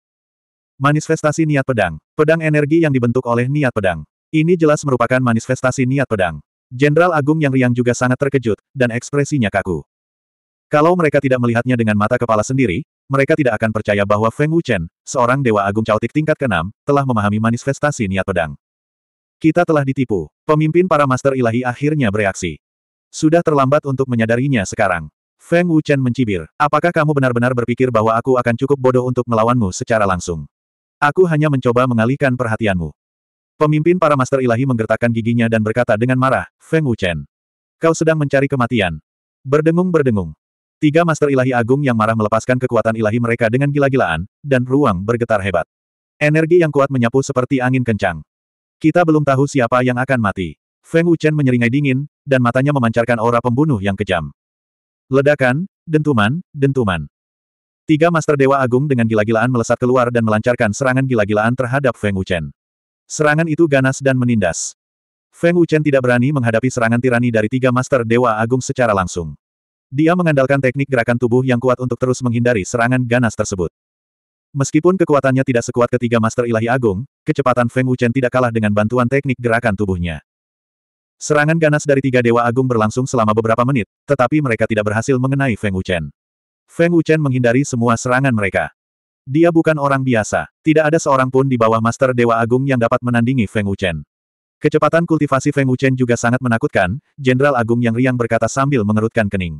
Manifestasi niat pedang. Pedang energi yang dibentuk oleh niat pedang. Ini jelas merupakan manifestasi niat pedang. Jenderal Agung yang riang juga sangat terkejut, dan ekspresinya kaku. Kalau mereka tidak melihatnya dengan mata kepala sendiri, mereka tidak akan percaya bahwa Feng Wuchen, seorang Dewa Agung Caotik tingkat ke-6, telah memahami manifestasi niat pedang. Kita telah ditipu. Pemimpin para Master Ilahi akhirnya bereaksi. Sudah terlambat untuk menyadarinya sekarang. Feng Wuchen mencibir. Apakah kamu benar-benar berpikir bahwa aku akan cukup bodoh untuk melawanmu secara langsung? Aku hanya mencoba mengalihkan perhatianmu. Pemimpin para master ilahi menggertakkan giginya dan berkata dengan marah, Feng Wuchen. Kau sedang mencari kematian. Berdengung-berdengung. Tiga master ilahi agung yang marah melepaskan kekuatan ilahi mereka dengan gila-gilaan, dan ruang bergetar hebat. Energi yang kuat menyapu seperti angin kencang. Kita belum tahu siapa yang akan mati. Feng Wuchen menyeringai dingin, dan matanya memancarkan aura pembunuh yang kejam. Ledakan, dentuman, dentuman. Tiga Master Dewa Agung dengan gila-gilaan melesat keluar dan melancarkan serangan gila-gilaan terhadap Feng Wuchen. Serangan itu ganas dan menindas. Feng Wuchen tidak berani menghadapi serangan tirani dari tiga Master Dewa Agung secara langsung. Dia mengandalkan teknik gerakan tubuh yang kuat untuk terus menghindari serangan ganas tersebut. Meskipun kekuatannya tidak sekuat ketiga Master Ilahi Agung, kecepatan Feng Wuchen tidak kalah dengan bantuan teknik gerakan tubuhnya. Serangan ganas dari tiga Dewa Agung berlangsung selama beberapa menit, tetapi mereka tidak berhasil mengenai Feng Wuchen. Feng Wuchen menghindari semua serangan mereka. Dia bukan orang biasa, tidak ada seorang pun di bawah Master Dewa Agung yang dapat menandingi Feng Wuchen. Kecepatan kultivasi Feng Wuchen juga sangat menakutkan, Jenderal Agung yang riang berkata sambil mengerutkan kening.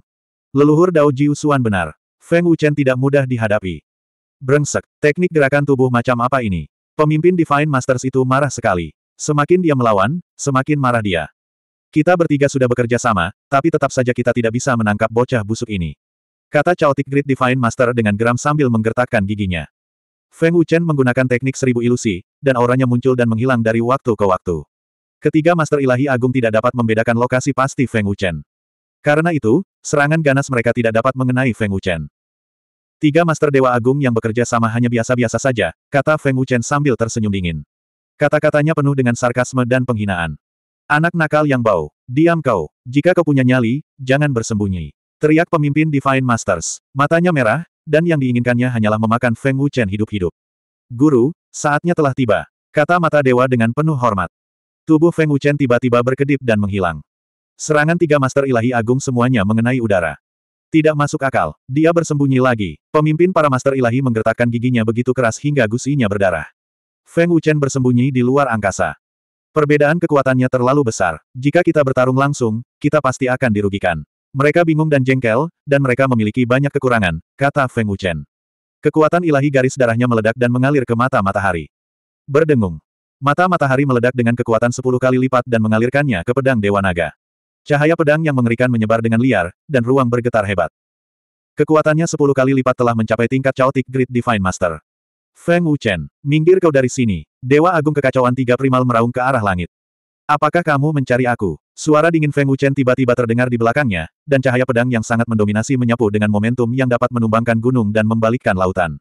Leluhur Dao Jiu benar. Feng Wuchen tidak mudah dihadapi. Brengsek, teknik gerakan tubuh macam apa ini? Pemimpin Divine Masters itu marah sekali. Semakin dia melawan, semakin marah dia. Kita bertiga sudah bekerja sama, tapi tetap saja kita tidak bisa menangkap bocah busuk ini. Kata Chaotic Grid Divine Master dengan geram sambil menggertakkan giginya. Feng Wuchen menggunakan teknik seribu ilusi, dan auranya muncul dan menghilang dari waktu ke waktu. Ketiga Master Ilahi Agung tidak dapat membedakan lokasi pasti Feng Wuchen. Karena itu, serangan ganas mereka tidak dapat mengenai Feng Wuchen. Tiga Master Dewa Agung yang bekerja sama hanya biasa-biasa saja, kata Feng Wuchen sambil tersenyum dingin. Kata-katanya penuh dengan sarkasme dan penghinaan. Anak nakal yang bau, diam kau, jika kau punya nyali, jangan bersembunyi. Teriak pemimpin Divine Masters. Matanya merah, dan yang diinginkannya hanyalah memakan Feng Wu Chen hidup-hidup. Guru, saatnya telah tiba. Kata mata dewa dengan penuh hormat. Tubuh Feng Wu Chen tiba-tiba berkedip dan menghilang. Serangan tiga master ilahi agung semuanya mengenai udara. Tidak masuk akal. Dia bersembunyi lagi. Pemimpin para master ilahi menggertakkan giginya begitu keras hingga gusinya berdarah. Feng Wuchen bersembunyi di luar angkasa. Perbedaan kekuatannya terlalu besar. Jika kita bertarung langsung, kita pasti akan dirugikan. Mereka bingung dan jengkel, dan mereka memiliki banyak kekurangan, kata Feng Wuchen. Kekuatan ilahi garis darahnya meledak dan mengalir ke mata matahari. Berdengung. Mata matahari meledak dengan kekuatan sepuluh kali lipat dan mengalirkannya ke pedang Dewa Naga. Cahaya pedang yang mengerikan menyebar dengan liar, dan ruang bergetar hebat. Kekuatannya sepuluh kali lipat telah mencapai tingkat Chaotic grid Divine Master. Feng Wuchen, minggir kau dari sini. Dewa Agung Kekacauan Tiga Primal meraung ke arah langit. Apakah kamu mencari aku? Suara dingin Feng Wuchen tiba-tiba terdengar di belakangnya, dan cahaya pedang yang sangat mendominasi menyapu dengan momentum yang dapat menumbangkan gunung dan membalikkan lautan.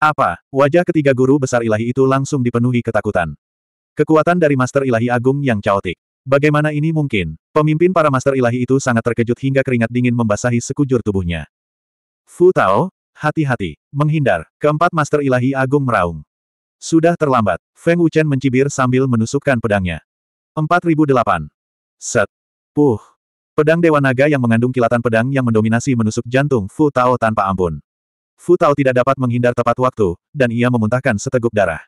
Apa? Wajah ketiga guru besar ilahi itu langsung dipenuhi ketakutan. Kekuatan dari Master Ilahi Agung yang caotik. Bagaimana ini mungkin? Pemimpin para Master Ilahi itu sangat terkejut hingga keringat dingin membasahi sekujur tubuhnya. Fu Tao, hati-hati, menghindar, keempat Master Ilahi Agung meraung. Sudah terlambat, Feng Wuchen mencibir sambil menusukkan pedangnya. 4008. Set. Puh. Pedang Dewa Naga yang mengandung kilatan pedang yang mendominasi menusuk jantung Fu Tao tanpa ampun. Fu Tao tidak dapat menghindar tepat waktu, dan ia memuntahkan seteguk darah.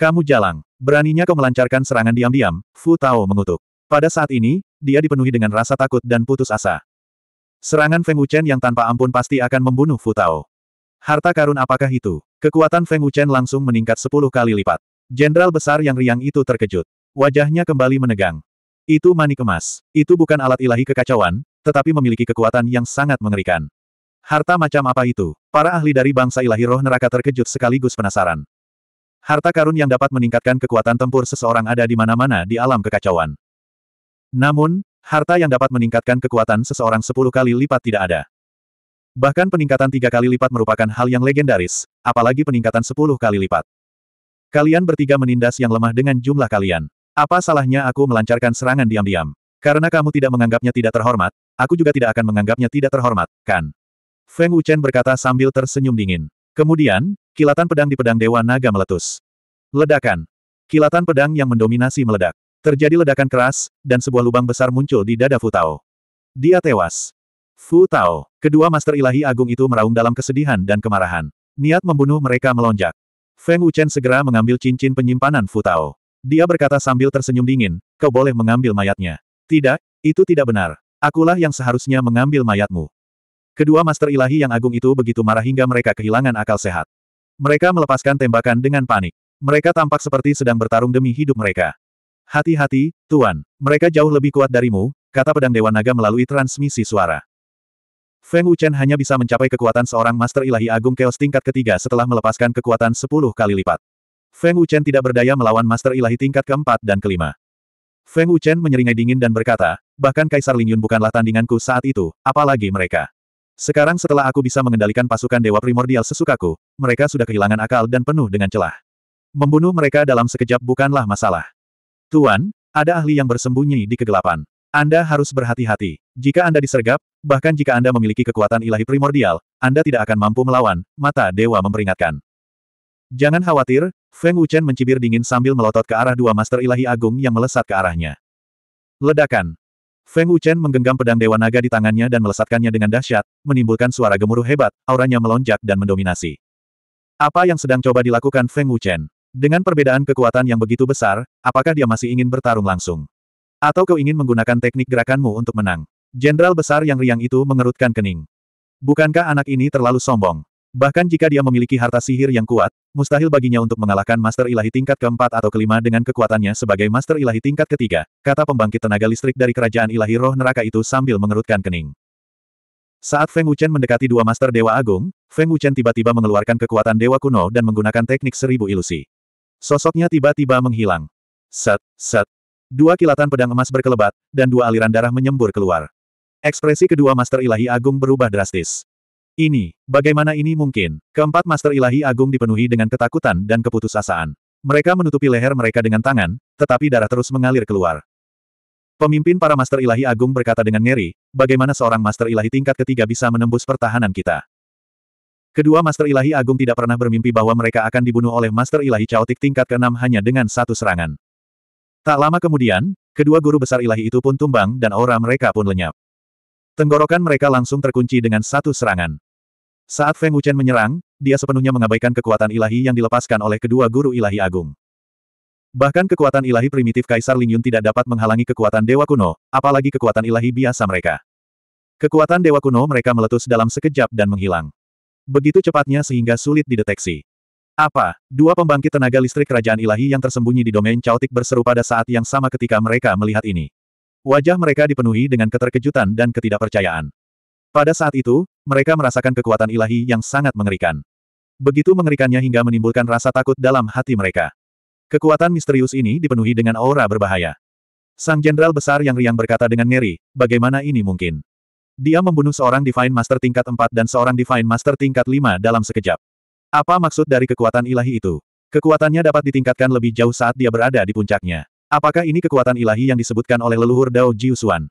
Kamu jalang. Beraninya kau melancarkan serangan diam-diam, Fu Tao mengutuk. Pada saat ini, dia dipenuhi dengan rasa takut dan putus asa. Serangan Feng Wuchen yang tanpa ampun pasti akan membunuh Fu Tao. Harta karun apakah itu? Kekuatan Feng Wuchen langsung meningkat 10 kali lipat. Jenderal besar yang riang itu terkejut. Wajahnya kembali menegang. Itu manik emas. Itu bukan alat ilahi kekacauan, tetapi memiliki kekuatan yang sangat mengerikan. Harta macam apa itu? Para ahli dari bangsa ilahi roh neraka terkejut sekaligus penasaran. Harta karun yang dapat meningkatkan kekuatan tempur seseorang ada di mana-mana di alam kekacauan. Namun, harta yang dapat meningkatkan kekuatan seseorang sepuluh kali lipat tidak ada. Bahkan peningkatan tiga kali lipat merupakan hal yang legendaris, apalagi peningkatan sepuluh kali lipat. Kalian bertiga menindas yang lemah dengan jumlah kalian. Apa salahnya aku melancarkan serangan diam-diam? Karena kamu tidak menganggapnya tidak terhormat, aku juga tidak akan menganggapnya tidak terhormat, kan? Feng Wuchen berkata sambil tersenyum dingin. Kemudian, kilatan pedang di pedang Dewa Naga meletus. Ledakan. Kilatan pedang yang mendominasi meledak. Terjadi ledakan keras, dan sebuah lubang besar muncul di dada Fu Tao. Dia tewas. Fu Tao, kedua master ilahi agung itu meraung dalam kesedihan dan kemarahan. Niat membunuh mereka melonjak. Feng Wuchen segera mengambil cincin penyimpanan Fu Tao. Dia berkata sambil tersenyum dingin, kau boleh mengambil mayatnya. Tidak, itu tidak benar. Akulah yang seharusnya mengambil mayatmu. Kedua master ilahi yang agung itu begitu marah hingga mereka kehilangan akal sehat. Mereka melepaskan tembakan dengan panik. Mereka tampak seperti sedang bertarung demi hidup mereka. Hati-hati, Tuan. Mereka jauh lebih kuat darimu, kata pedang Dewa Naga melalui transmisi suara. Feng Wuchen hanya bisa mencapai kekuatan seorang Master Ilahi Agung Chaos tingkat ketiga setelah melepaskan kekuatan sepuluh kali lipat. Feng Wuchen tidak berdaya melawan Master Ilahi tingkat keempat dan kelima. Feng Wuchen menyeringai dingin dan berkata, bahkan Kaisar Lingyun bukanlah tandinganku saat itu, apalagi mereka. Sekarang setelah aku bisa mengendalikan pasukan Dewa Primordial sesukaku, mereka sudah kehilangan akal dan penuh dengan celah. Membunuh mereka dalam sekejap bukanlah masalah. Tuan, ada ahli yang bersembunyi di kegelapan. Anda harus berhati-hati. Jika Anda disergap, bahkan jika Anda memiliki kekuatan ilahi primordial, Anda tidak akan mampu melawan, mata dewa memperingatkan. Jangan khawatir, Feng Wuchen mencibir dingin sambil melotot ke arah dua Master Ilahi Agung yang melesat ke arahnya. Ledakan. Feng Wuchen menggenggam pedang Dewa Naga di tangannya dan melesatkannya dengan dahsyat, menimbulkan suara gemuruh hebat, auranya melonjak dan mendominasi. Apa yang sedang coba dilakukan Feng Wuchen? Dengan perbedaan kekuatan yang begitu besar, apakah dia masih ingin bertarung langsung? Atau kau ingin menggunakan teknik gerakanmu untuk menang? Jenderal besar yang riang itu mengerutkan kening. Bukankah anak ini terlalu sombong? Bahkan jika dia memiliki harta sihir yang kuat, mustahil baginya untuk mengalahkan Master Ilahi tingkat keempat atau kelima dengan kekuatannya sebagai Master Ilahi tingkat ketiga, kata pembangkit tenaga listrik dari Kerajaan Ilahi Roh Neraka itu sambil mengerutkan kening. Saat Feng Wuchen mendekati dua Master Dewa Agung, Feng Wuchen tiba-tiba mengeluarkan kekuatan Dewa Kuno dan menggunakan teknik seribu ilusi. Sosoknya tiba-tiba menghilang. Set, set. Dua kilatan pedang emas berkelebat, dan dua aliran darah menyembur keluar. Ekspresi kedua Master Ilahi Agung berubah drastis. Ini, bagaimana ini mungkin? Keempat Master Ilahi Agung dipenuhi dengan ketakutan dan keputusasaan. Mereka menutupi leher mereka dengan tangan, tetapi darah terus mengalir keluar. Pemimpin para Master Ilahi Agung berkata dengan ngeri, bagaimana seorang Master Ilahi tingkat ketiga bisa menembus pertahanan kita. Kedua Master Ilahi Agung tidak pernah bermimpi bahwa mereka akan dibunuh oleh Master Ilahi Chaotic tingkat keenam hanya dengan satu serangan. Tak lama kemudian, kedua guru besar ilahi itu pun tumbang dan aura mereka pun lenyap. Tenggorokan mereka langsung terkunci dengan satu serangan. Saat Feng Wuchen menyerang, dia sepenuhnya mengabaikan kekuatan ilahi yang dilepaskan oleh kedua guru ilahi agung. Bahkan kekuatan ilahi primitif Kaisar Ling Yun tidak dapat menghalangi kekuatan Dewa Kuno, apalagi kekuatan ilahi biasa mereka. Kekuatan Dewa Kuno mereka meletus dalam sekejap dan menghilang. Begitu cepatnya sehingga sulit dideteksi. Apa? Dua pembangkit tenaga listrik kerajaan ilahi yang tersembunyi di domain caotik berseru pada saat yang sama ketika mereka melihat ini. Wajah mereka dipenuhi dengan keterkejutan dan ketidakpercayaan. Pada saat itu, mereka merasakan kekuatan ilahi yang sangat mengerikan. Begitu mengerikannya hingga menimbulkan rasa takut dalam hati mereka. Kekuatan misterius ini dipenuhi dengan aura berbahaya. Sang jenderal besar yang riang berkata dengan ngeri, bagaimana ini mungkin? Dia membunuh seorang Divine Master tingkat 4 dan seorang Divine Master tingkat 5 dalam sekejap. Apa maksud dari kekuatan ilahi itu? Kekuatannya dapat ditingkatkan lebih jauh saat dia berada di puncaknya. Apakah ini kekuatan ilahi yang disebutkan oleh leluhur Dao Jiusuan?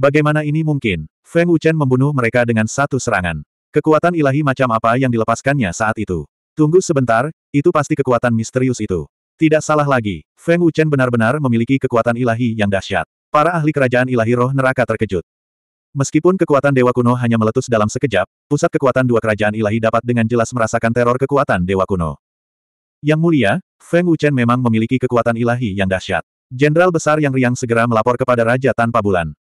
Bagaimana ini mungkin? Feng Wuchen membunuh mereka dengan satu serangan. Kekuatan ilahi macam apa yang dilepaskannya saat itu? Tunggu sebentar, itu pasti kekuatan misterius itu. Tidak salah lagi, Feng Wuchen benar-benar memiliki kekuatan ilahi yang dahsyat. Para ahli kerajaan ilahi roh neraka terkejut. Meskipun kekuatan Dewa Kuno hanya meletus dalam sekejap, pusat kekuatan dua kerajaan ilahi dapat dengan jelas merasakan teror kekuatan Dewa Kuno. Yang mulia, Feng Wuchen memang memiliki kekuatan ilahi yang dahsyat. Jenderal besar yang riang segera melapor kepada Raja Tanpa Bulan.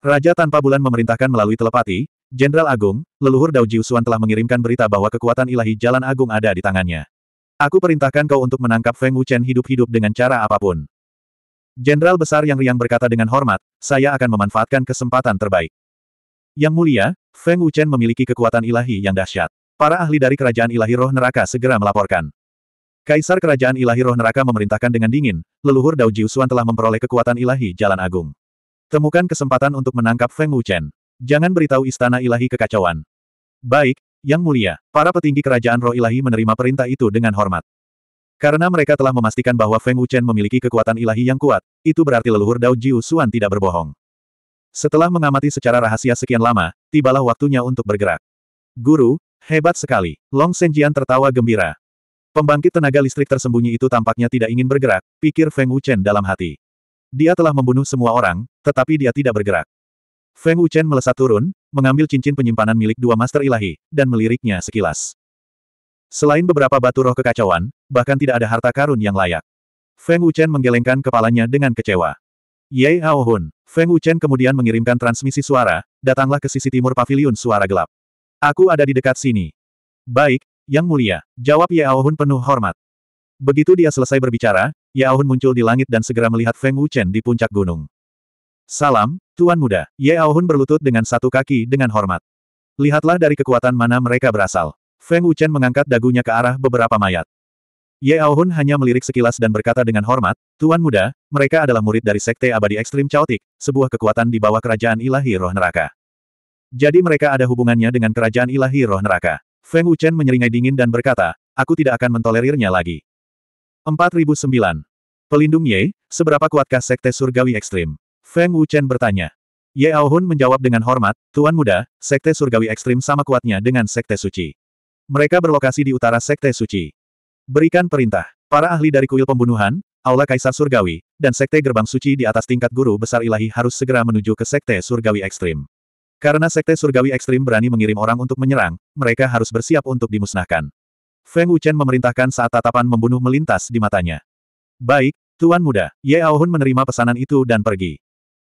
Raja tanpa bulan memerintahkan melalui telepati, Jenderal Agung, leluhur Dao Jiusuan telah mengirimkan berita bahwa kekuatan ilahi jalan agung ada di tangannya. Aku perintahkan kau untuk menangkap Feng Wuchen hidup-hidup dengan cara apapun. Jenderal besar yang riang berkata dengan hormat, saya akan memanfaatkan kesempatan terbaik. Yang mulia, Feng Wuchen memiliki kekuatan ilahi yang dahsyat. Para ahli dari kerajaan ilahi roh neraka segera melaporkan. Kaisar kerajaan ilahi roh neraka memerintahkan dengan dingin, leluhur Dao Jiusuan telah memperoleh kekuatan ilahi jalan agung. Temukan kesempatan untuk menangkap Feng Wuchen. Jangan beritahu istana ilahi kekacauan. Baik, Yang Mulia, para petinggi kerajaan roh ilahi menerima perintah itu dengan hormat. Karena mereka telah memastikan bahwa Feng Wuchen memiliki kekuatan ilahi yang kuat, itu berarti leluhur Dao Jiu Suan tidak berbohong. Setelah mengamati secara rahasia sekian lama, tibalah waktunya untuk bergerak. Guru, hebat sekali. Long Senjian tertawa gembira. Pembangkit tenaga listrik tersembunyi itu tampaknya tidak ingin bergerak, pikir Feng Wuchen dalam hati. Dia telah membunuh semua orang, tetapi dia tidak bergerak. Feng Wuchen melesat turun, mengambil cincin penyimpanan milik dua master ilahi, dan meliriknya sekilas. Selain beberapa batu roh kekacauan, bahkan tidak ada harta karun yang layak. Feng Wuchen menggelengkan kepalanya dengan kecewa. Ye Hao Hun, Feng Wuchen kemudian mengirimkan transmisi suara, datanglah ke sisi timur pavilion suara gelap. Aku ada di dekat sini. Baik, Yang Mulia, jawab Ye Hao penuh hormat. Begitu dia selesai berbicara, Yaohun muncul di langit dan segera melihat Feng Wuchen di puncak gunung. Salam, Tuan Muda. Yaohun berlutut dengan satu kaki dengan hormat. Lihatlah dari kekuatan mana mereka berasal. Feng Wuchen mengangkat dagunya ke arah beberapa mayat. Yaohun hanya melirik sekilas dan berkata dengan hormat, Tuan Muda, mereka adalah murid dari Sekte Abadi Ekstrim Chaotic, sebuah kekuatan di bawah kerajaan ilahi roh neraka. Jadi mereka ada hubungannya dengan kerajaan ilahi roh neraka. Feng Wuchen menyeringai dingin dan berkata, aku tidak akan mentolerirnya lagi. 4009. Pelindung Ye, seberapa kuatkah Sekte Surgawi Ekstrim? Feng Wuchen bertanya. Ye Aohun menjawab dengan hormat, Tuan Muda, Sekte Surgawi Ekstrim sama kuatnya dengan Sekte Suci. Mereka berlokasi di utara Sekte Suci. Berikan perintah. Para ahli dari kuil pembunuhan, Aula Kaisar Surgawi, dan Sekte Gerbang Suci di atas tingkat guru besar ilahi harus segera menuju ke Sekte Surgawi Ekstrim. Karena Sekte Surgawi Ekstrim berani mengirim orang untuk menyerang, mereka harus bersiap untuk dimusnahkan. Feng Wuchen memerintahkan saat tatapan membunuh melintas di matanya. Baik, Tuan Muda, Ye Aohun menerima pesanan itu dan pergi.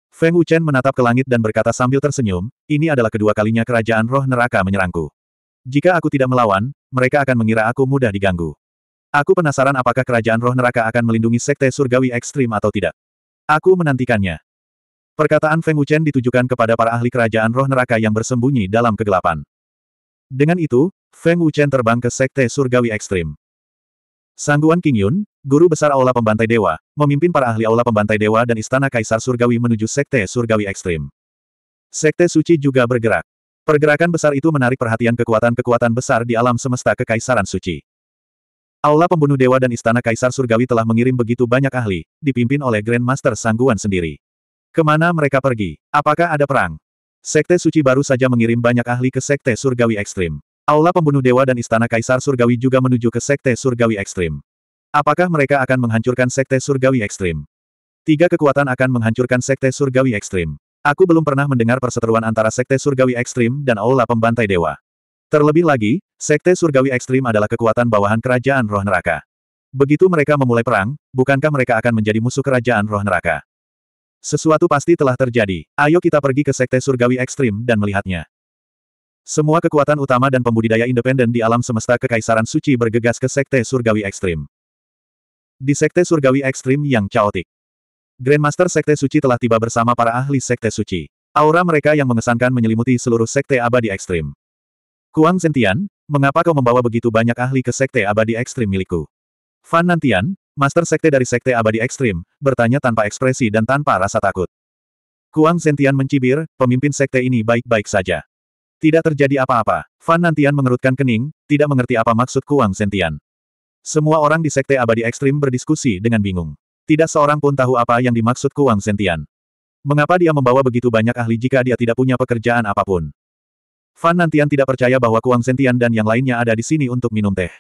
Feng Wuchen menatap ke langit dan berkata sambil tersenyum, ini adalah kedua kalinya kerajaan roh neraka menyerangku. Jika aku tidak melawan, mereka akan mengira aku mudah diganggu. Aku penasaran apakah kerajaan roh neraka akan melindungi sekte surgawi ekstrim atau tidak. Aku menantikannya. Perkataan Feng Wuchen ditujukan kepada para ahli kerajaan roh neraka yang bersembunyi dalam kegelapan. Dengan itu, Feng Wuchen terbang ke Sekte Surgawi Ekstrim. Sangguan Yun, Guru Besar Aula Pembantai Dewa, memimpin para ahli Aula Pembantai Dewa dan Istana Kaisar Surgawi menuju Sekte Surgawi Ekstrim. Sekte Suci juga bergerak. Pergerakan besar itu menarik perhatian kekuatan-kekuatan besar di alam semesta Kekaisaran Suci. Aula Pembunuh Dewa dan Istana Kaisar Surgawi telah mengirim begitu banyak ahli, dipimpin oleh Grand Master Sangguan sendiri. Kemana mereka pergi? Apakah ada perang? Sekte Suci baru saja mengirim banyak ahli ke Sekte Surgawi Ekstrim. Aula pembunuh dewa dan istana kaisar surgawi juga menuju ke sekte surgawi ekstrim. Apakah mereka akan menghancurkan sekte surgawi ekstrim? Tiga kekuatan akan menghancurkan sekte surgawi ekstrim. Aku belum pernah mendengar perseteruan antara sekte surgawi ekstrim dan aula pembantai dewa. Terlebih lagi, sekte surgawi ekstrim adalah kekuatan bawahan kerajaan roh neraka. Begitu mereka memulai perang, bukankah mereka akan menjadi musuh kerajaan roh neraka? Sesuatu pasti telah terjadi. Ayo kita pergi ke sekte surgawi ekstrim dan melihatnya. Semua kekuatan utama dan pembudidaya independen di alam semesta kekaisaran suci bergegas ke Sekte Surgawi Ekstrim. Di Sekte Surgawi Ekstrim yang caotik. Grandmaster Sekte Suci telah tiba bersama para ahli Sekte Suci. Aura mereka yang mengesankan menyelimuti seluruh Sekte Abadi Ekstrim. Kuang Sentian, mengapa kau membawa begitu banyak ahli ke Sekte Abadi Ekstrim milikku? Fan Nantian, Master Sekte dari Sekte Abadi Ekstrim, bertanya tanpa ekspresi dan tanpa rasa takut. Kuang Sentian mencibir, pemimpin sekte ini baik-baik saja. Tidak terjadi apa-apa. Fan Nantian mengerutkan kening, tidak mengerti apa maksud Kuang Sentian. Semua orang di Sekte Abadi Ekstrim berdiskusi dengan bingung. Tidak seorang pun tahu apa yang dimaksud Kuang Sentian. Mengapa dia membawa begitu banyak ahli jika dia tidak punya pekerjaan apapun? Fan Nantian tidak percaya bahwa Kuang Sentian dan yang lainnya ada di sini untuk minum teh.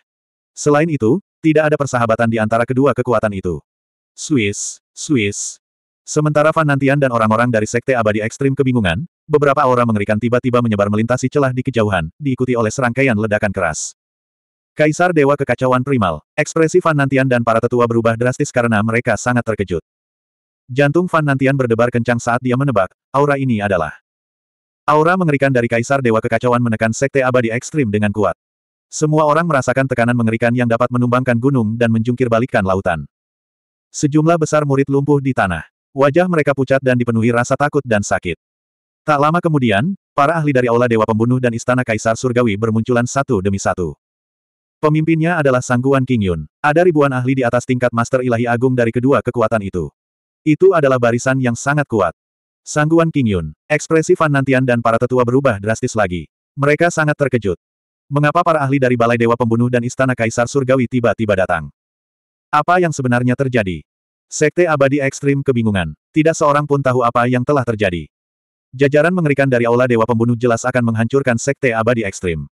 Selain itu, tidak ada persahabatan di antara kedua kekuatan itu. Swiss, Swiss, Sementara Nantian dan orang-orang dari Sekte Abadi Ekstrim kebingungan, beberapa aura mengerikan tiba-tiba menyebar melintasi celah di kejauhan, diikuti oleh serangkaian ledakan keras. Kaisar Dewa Kekacauan Primal, ekspresi Nantian dan para tetua berubah drastis karena mereka sangat terkejut. Jantung Nantian berdebar kencang saat dia menebak, aura ini adalah. Aura mengerikan dari Kaisar Dewa Kekacauan menekan Sekte Abadi Ekstrim dengan kuat. Semua orang merasakan tekanan mengerikan yang dapat menumbangkan gunung dan menjungkir lautan. Sejumlah besar murid lumpuh di tanah. Wajah mereka pucat dan dipenuhi rasa takut dan sakit. Tak lama kemudian, para ahli dari Aula Dewa Pembunuh dan Istana Kaisar Surgawi bermunculan satu demi satu. Pemimpinnya adalah Sangguan Yun. Ada ribuan ahli di atas tingkat Master Ilahi Agung dari kedua kekuatan itu. Itu adalah barisan yang sangat kuat. Sangguan Yun, ekspresi Fan Nantian dan para tetua berubah drastis lagi. Mereka sangat terkejut. Mengapa para ahli dari Balai Dewa Pembunuh dan Istana Kaisar Surgawi tiba-tiba datang? Apa yang sebenarnya terjadi? Sekte abadi ekstrim kebingungan. Tidak seorang pun tahu apa yang telah terjadi. Jajaran mengerikan dari Aula Dewa Pembunuh jelas akan menghancurkan sekte abadi ekstrim.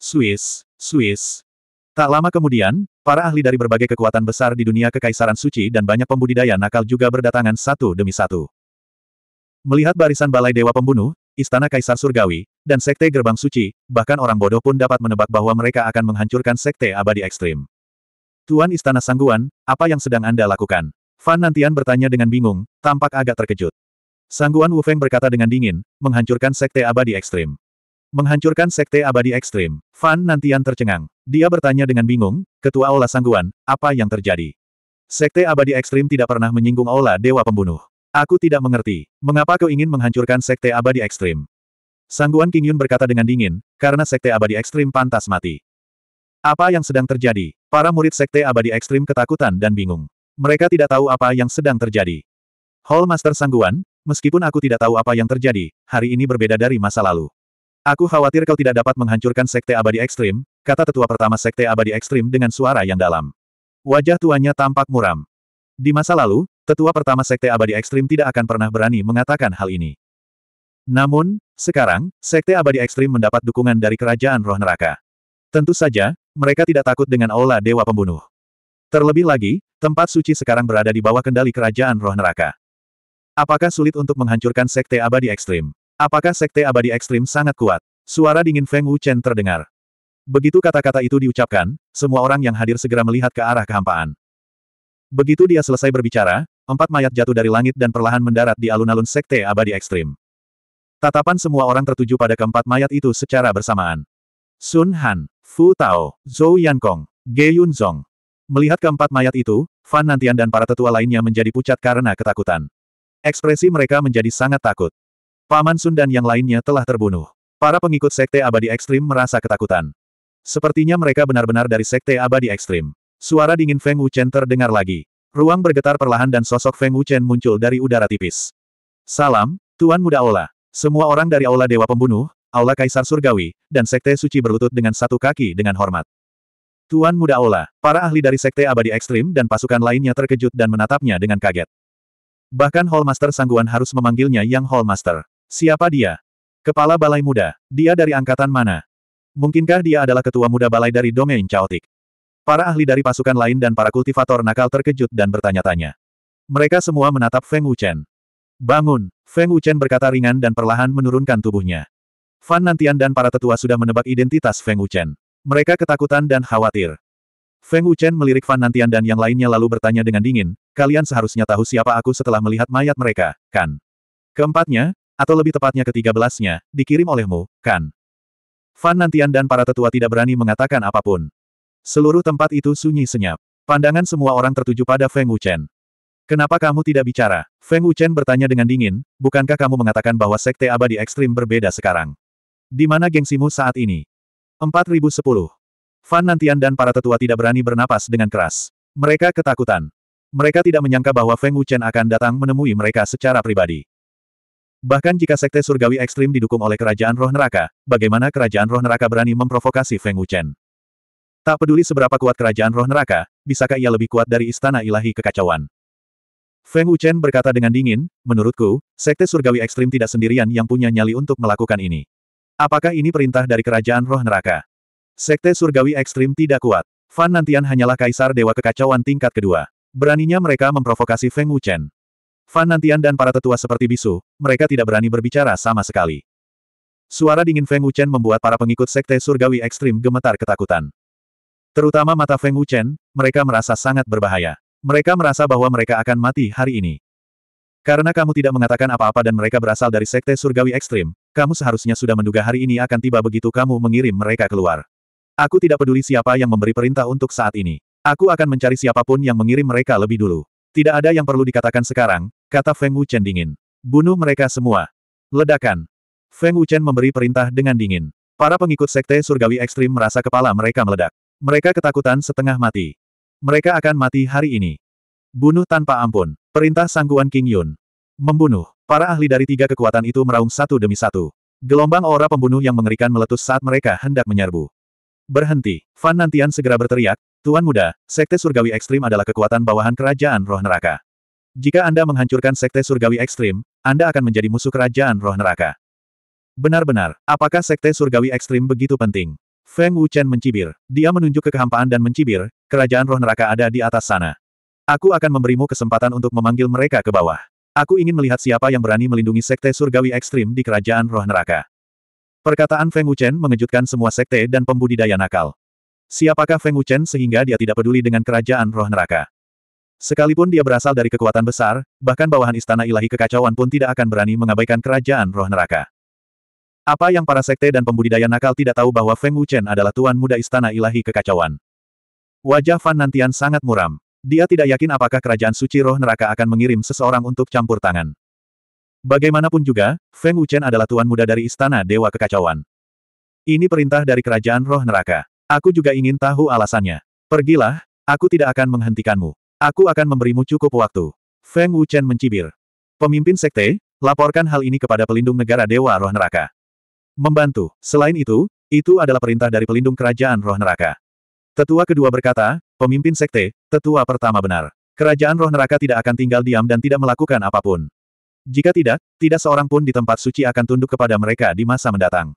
Swiss, Swiss. Tak lama kemudian, para ahli dari berbagai kekuatan besar di dunia kekaisaran suci dan banyak pembudidaya nakal juga berdatangan satu demi satu. Melihat barisan balai Dewa Pembunuh, Istana Kaisar Surgawi, dan Sekte Gerbang Suci, bahkan orang bodoh pun dapat menebak bahwa mereka akan menghancurkan Sekte Abadi Ekstrim. Tuan Istana Sangguan, apa yang sedang Anda lakukan? Fan Nantian bertanya dengan bingung, tampak agak terkejut. Sangguan Wu Feng berkata dengan dingin, menghancurkan sekte abadi ekstrim. Menghancurkan sekte abadi ekstrim, Fan Nantian tercengang. Dia bertanya dengan bingung, Ketua Aula Sangguan, apa yang terjadi? Sekte abadi ekstrim tidak pernah menyinggung Aula Dewa Pembunuh. Aku tidak mengerti, mengapa kau ingin menghancurkan sekte abadi ekstrim? Sangguan King Yun berkata dengan dingin, karena sekte abadi ekstrim pantas mati. Apa yang sedang terjadi? Para murid Sekte Abadi Ekstrim ketakutan dan bingung. Mereka tidak tahu apa yang sedang terjadi. Hall Master Sangguan, meskipun aku tidak tahu apa yang terjadi, hari ini berbeda dari masa lalu. Aku khawatir kau tidak dapat menghancurkan Sekte Abadi Ekstrim, kata tetua pertama Sekte Abadi Ekstrim dengan suara yang dalam. Wajah tuanya tampak muram. Di masa lalu, tetua pertama Sekte Abadi Ekstrim tidak akan pernah berani mengatakan hal ini. Namun, sekarang, Sekte Abadi Ekstrim mendapat dukungan dari Kerajaan Roh Neraka. Tentu saja, mereka tidak takut dengan aula dewa pembunuh. Terlebih lagi, tempat suci sekarang berada di bawah kendali kerajaan roh neraka. Apakah sulit untuk menghancurkan sekte abadi ekstrim? Apakah sekte abadi ekstrim sangat kuat? Suara dingin Feng Wuchen terdengar. Begitu kata-kata itu diucapkan, semua orang yang hadir segera melihat ke arah kehampaan. Begitu dia selesai berbicara, empat mayat jatuh dari langit dan perlahan mendarat di alun-alun sekte abadi ekstrim. Tatapan semua orang tertuju pada keempat mayat itu secara bersamaan. Sun Han, Fu Tao, Zhou Yankong, Ge Yunzong. Melihat keempat mayat itu, Fan Nantian dan para tetua lainnya menjadi pucat karena ketakutan. Ekspresi mereka menjadi sangat takut. Paman Sun dan yang lainnya telah terbunuh. Para pengikut Sekte Abadi Ekstrim merasa ketakutan. Sepertinya mereka benar-benar dari Sekte Abadi Ekstrim. Suara dingin Feng Wuchen terdengar lagi. Ruang bergetar perlahan dan sosok Feng Wuchen muncul dari udara tipis. Salam, Tuan Muda Aula. Semua orang dari Aula Dewa Pembunuh, Aula Kaisar Surgawi, dan Sekte Suci berlutut dengan satu kaki dengan hormat. Tuan Muda Aula, para ahli dari Sekte Abadi Ekstrim dan pasukan lainnya terkejut dan menatapnya dengan kaget. Bahkan Hallmaster Sangguan harus memanggilnya yang Hallmaster. Siapa dia? Kepala Balai Muda. Dia dari angkatan mana? Mungkinkah dia adalah ketua muda balai dari domain caotik? Para ahli dari pasukan lain dan para kultivator nakal terkejut dan bertanya-tanya. Mereka semua menatap Feng Wuchen. Bangun, Feng Wuchen berkata ringan dan perlahan menurunkan tubuhnya. Fan Nantian dan para tetua sudah menebak identitas Feng Wuchen. Mereka ketakutan dan khawatir. Feng Wuchen melirik Fan Nantian dan yang lainnya lalu bertanya dengan dingin, kalian seharusnya tahu siapa aku setelah melihat mayat mereka, kan? Keempatnya, atau lebih tepatnya ketiga belasnya, dikirim olehmu, kan? Fan Nantian dan para tetua tidak berani mengatakan apapun. Seluruh tempat itu sunyi senyap. Pandangan semua orang tertuju pada Feng Wuchen. Kenapa kamu tidak bicara? Feng Wuchen bertanya dengan dingin, bukankah kamu mengatakan bahwa Sekte Abadi Ekstrim berbeda sekarang? Di mana gengsimu saat ini? 4010. Fan Nantian dan para tetua tidak berani bernapas dengan keras. Mereka ketakutan. Mereka tidak menyangka bahwa Feng Wuchen akan datang menemui mereka secara pribadi. Bahkan jika sekte surgawi ekstrim didukung oleh kerajaan roh neraka, bagaimana kerajaan roh neraka berani memprovokasi Feng Wuchen? Tak peduli seberapa kuat kerajaan roh neraka, bisakah ia lebih kuat dari istana ilahi kekacauan? Feng Wuchen berkata dengan dingin, menurutku, sekte surgawi ekstrim tidak sendirian yang punya nyali untuk melakukan ini. Apakah ini perintah dari kerajaan roh neraka? Sekte surgawi ekstrim tidak kuat. Fan Nantian hanyalah kaisar dewa kekacauan tingkat kedua. Beraninya mereka memprovokasi Feng Wuchen. Fan Nantian dan para tetua seperti bisu, mereka tidak berani berbicara sama sekali. Suara dingin Feng Wuchen membuat para pengikut sekte surgawi ekstrim gemetar ketakutan. Terutama mata Feng Wuchen, mereka merasa sangat berbahaya. Mereka merasa bahwa mereka akan mati hari ini. Karena kamu tidak mengatakan apa-apa dan mereka berasal dari sekte surgawi ekstrim, kamu seharusnya sudah menduga hari ini akan tiba begitu kamu mengirim mereka keluar. Aku tidak peduli siapa yang memberi perintah untuk saat ini. Aku akan mencari siapapun yang mengirim mereka lebih dulu. Tidak ada yang perlu dikatakan sekarang, kata Feng Wuchen dingin. Bunuh mereka semua. Ledakan. Feng Wuchen memberi perintah dengan dingin. Para pengikut sekte surgawi ekstrim merasa kepala mereka meledak. Mereka ketakutan setengah mati. Mereka akan mati hari ini. Bunuh tanpa ampun. Perintah sangguan King Yun. Membunuh. Para ahli dari tiga kekuatan itu meraung satu demi satu. Gelombang aura pembunuh yang mengerikan meletus saat mereka hendak menyerbu. Berhenti. Fan Nantian segera berteriak, Tuan Muda, Sekte Surgawi Ekstrim adalah kekuatan bawahan Kerajaan Roh Neraka. Jika Anda menghancurkan Sekte Surgawi Ekstrim, Anda akan menjadi musuh Kerajaan Roh Neraka. Benar-benar, apakah Sekte Surgawi Ekstrim begitu penting? Feng Wuchen mencibir. Dia menunjuk ke kehampaan dan mencibir, Kerajaan Roh Neraka ada di atas sana. Aku akan memberimu kesempatan untuk memanggil mereka ke bawah. Aku ingin melihat siapa yang berani melindungi sekte surgawi ekstrim di kerajaan roh neraka. Perkataan Feng Wuchen mengejutkan semua sekte dan pembudidaya nakal. Siapakah Feng Wuchen sehingga dia tidak peduli dengan kerajaan roh neraka? Sekalipun dia berasal dari kekuatan besar, bahkan bawahan istana ilahi kekacauan pun tidak akan berani mengabaikan kerajaan roh neraka. Apa yang para sekte dan pembudidaya nakal tidak tahu bahwa Feng Wuchen adalah tuan muda istana ilahi kekacauan? Wajah Fan Nantian sangat muram. Dia tidak yakin apakah kerajaan suci roh neraka akan mengirim seseorang untuk campur tangan. Bagaimanapun juga, Feng Wuchen adalah tuan muda dari istana Dewa Kekacauan. Ini perintah dari kerajaan roh neraka. Aku juga ingin tahu alasannya. Pergilah, aku tidak akan menghentikanmu. Aku akan memberimu cukup waktu. Feng Wuchen mencibir. Pemimpin sekte, laporkan hal ini kepada pelindung negara Dewa Roh Neraka. Membantu. Selain itu, itu adalah perintah dari pelindung kerajaan Roh Neraka. Tetua kedua berkata, pemimpin sekte, tetua pertama benar. Kerajaan roh neraka tidak akan tinggal diam dan tidak melakukan apapun. Jika tidak, tidak seorang pun di tempat suci akan tunduk kepada mereka di masa mendatang.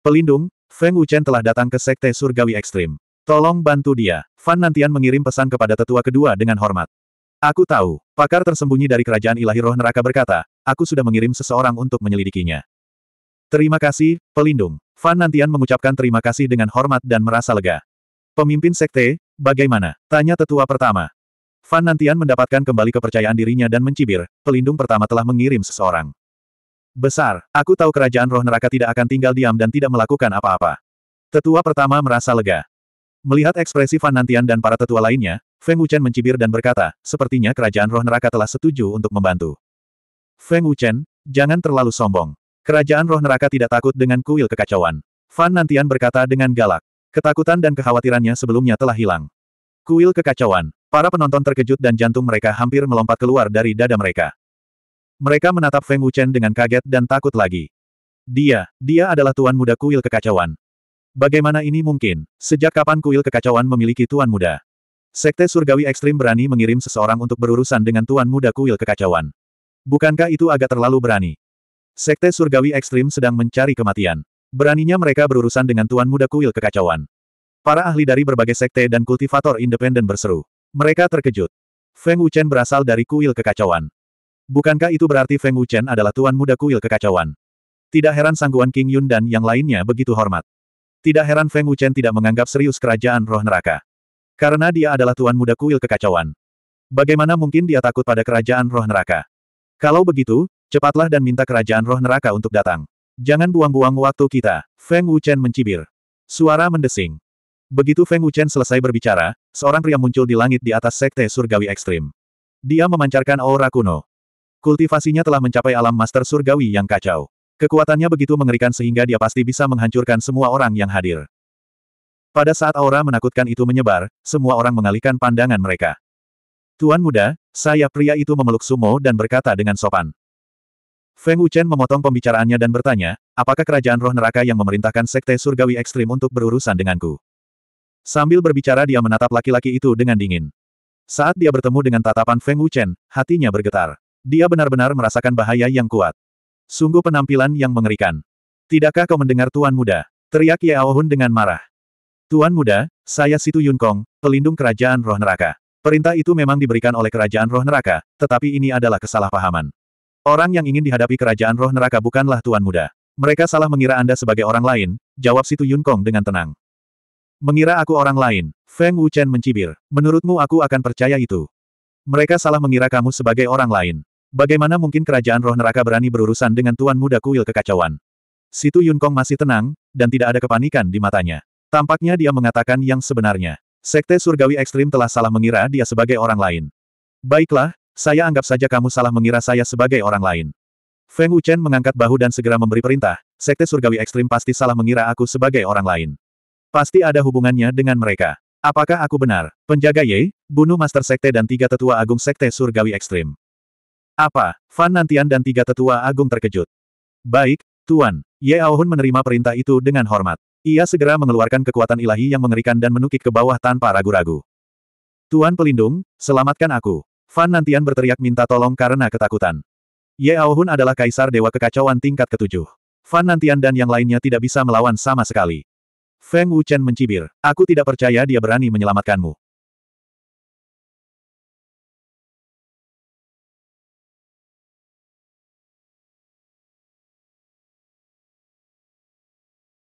Pelindung, Feng Wuchen telah datang ke sekte surgawi ekstrim. Tolong bantu dia. Fan Nantian mengirim pesan kepada tetua kedua dengan hormat. Aku tahu, pakar tersembunyi dari kerajaan ilahi roh neraka berkata, aku sudah mengirim seseorang untuk menyelidikinya. Terima kasih, pelindung. Fan Nantian mengucapkan terima kasih dengan hormat dan merasa lega. Pemimpin sekte, bagaimana? Tanya tetua pertama. Fan Nantian mendapatkan kembali kepercayaan dirinya dan mencibir, pelindung pertama telah mengirim seseorang. Besar, aku tahu kerajaan roh neraka tidak akan tinggal diam dan tidak melakukan apa-apa. Tetua pertama merasa lega. Melihat ekspresi Fan Nantian dan para tetua lainnya, Feng Wuchen mencibir dan berkata, sepertinya kerajaan roh neraka telah setuju untuk membantu. Feng Wuchen, jangan terlalu sombong. Kerajaan roh neraka tidak takut dengan kuil kekacauan. Fan Nantian berkata dengan galak. Ketakutan dan kekhawatirannya sebelumnya telah hilang. Kuil kekacauan. Para penonton terkejut dan jantung mereka hampir melompat keluar dari dada mereka. Mereka menatap Feng Wuchen dengan kaget dan takut lagi. Dia, dia adalah tuan muda kuil kekacauan. Bagaimana ini mungkin? Sejak kapan kuil kekacauan memiliki tuan muda? Sekte surgawi ekstrim berani mengirim seseorang untuk berurusan dengan tuan muda kuil kekacauan. Bukankah itu agak terlalu berani? Sekte surgawi ekstrim sedang mencari kematian. Beraninya mereka berurusan dengan Tuan Muda Kuil Kekacauan. Para ahli dari berbagai sekte dan kultivator independen berseru. Mereka terkejut. Feng Wuchen berasal dari Kuil Kekacauan. Bukankah itu berarti Feng Wuchen adalah Tuan Muda Kuil Kekacauan? Tidak heran Sangguan King Yun dan yang lainnya begitu hormat. Tidak heran Feng Wuchen tidak menganggap serius kerajaan roh neraka. Karena dia adalah Tuan Muda Kuil Kekacauan. Bagaimana mungkin dia takut pada kerajaan roh neraka? Kalau begitu, cepatlah dan minta kerajaan roh neraka untuk datang. Jangan buang-buang waktu kita, Feng Wuchen mencibir. Suara mendesing. Begitu Feng Wuchen selesai berbicara, seorang pria muncul di langit di atas sekte surgawi ekstrim. Dia memancarkan aura kuno. Kultivasinya telah mencapai alam master surgawi yang kacau. Kekuatannya begitu mengerikan sehingga dia pasti bisa menghancurkan semua orang yang hadir. Pada saat aura menakutkan itu menyebar, semua orang mengalihkan pandangan mereka. Tuan muda, saya pria itu memeluk Sumo dan berkata dengan sopan. Feng Wuchen memotong pembicaraannya dan bertanya, apakah kerajaan roh neraka yang memerintahkan sekte surgawi ekstrim untuk berurusan denganku? Sambil berbicara dia menatap laki-laki itu dengan dingin. Saat dia bertemu dengan tatapan Feng Wuchen, hatinya bergetar. Dia benar-benar merasakan bahaya yang kuat. Sungguh penampilan yang mengerikan. Tidakkah kau mendengar Tuan Muda? Teriak Yao Hun dengan marah. Tuan Muda, saya Situ Yun Kong, pelindung kerajaan roh neraka. Perintah itu memang diberikan oleh kerajaan roh neraka, tetapi ini adalah kesalahpahaman. Orang yang ingin dihadapi kerajaan roh neraka bukanlah tuan muda. Mereka salah mengira Anda sebagai orang lain, jawab Situ Yun Kong dengan tenang. Mengira aku orang lain, Feng Wuchen mencibir. Menurutmu aku akan percaya itu? Mereka salah mengira kamu sebagai orang lain. Bagaimana mungkin kerajaan roh neraka berani berurusan dengan tuan muda kuil kekacauan? Situ Yun Kong masih tenang, dan tidak ada kepanikan di matanya. Tampaknya dia mengatakan yang sebenarnya. Sekte surgawi ekstrim telah salah mengira dia sebagai orang lain. Baiklah, saya anggap saja kamu salah mengira saya sebagai orang lain. Feng Wuchen mengangkat bahu dan segera memberi perintah, Sekte Surgawi Ekstrim pasti salah mengira aku sebagai orang lain. Pasti ada hubungannya dengan mereka. Apakah aku benar? Penjaga Ye, bunuh Master Sekte dan tiga tetua agung Sekte Surgawi Ekstrim. Apa? Fan Nantian dan tiga tetua agung terkejut. Baik, Tuan. Ye Aohun menerima perintah itu dengan hormat. Ia segera mengeluarkan kekuatan ilahi yang mengerikan dan menukik ke bawah tanpa ragu-ragu. Tuan Pelindung, selamatkan aku. Fan Nantian berteriak minta tolong karena ketakutan. Ye Aohun adalah kaisar dewa kekacauan tingkat ketujuh. Fan Nantian dan yang lainnya tidak bisa melawan sama sekali. Feng Wuchen mencibir, aku tidak percaya dia berani menyelamatkanmu.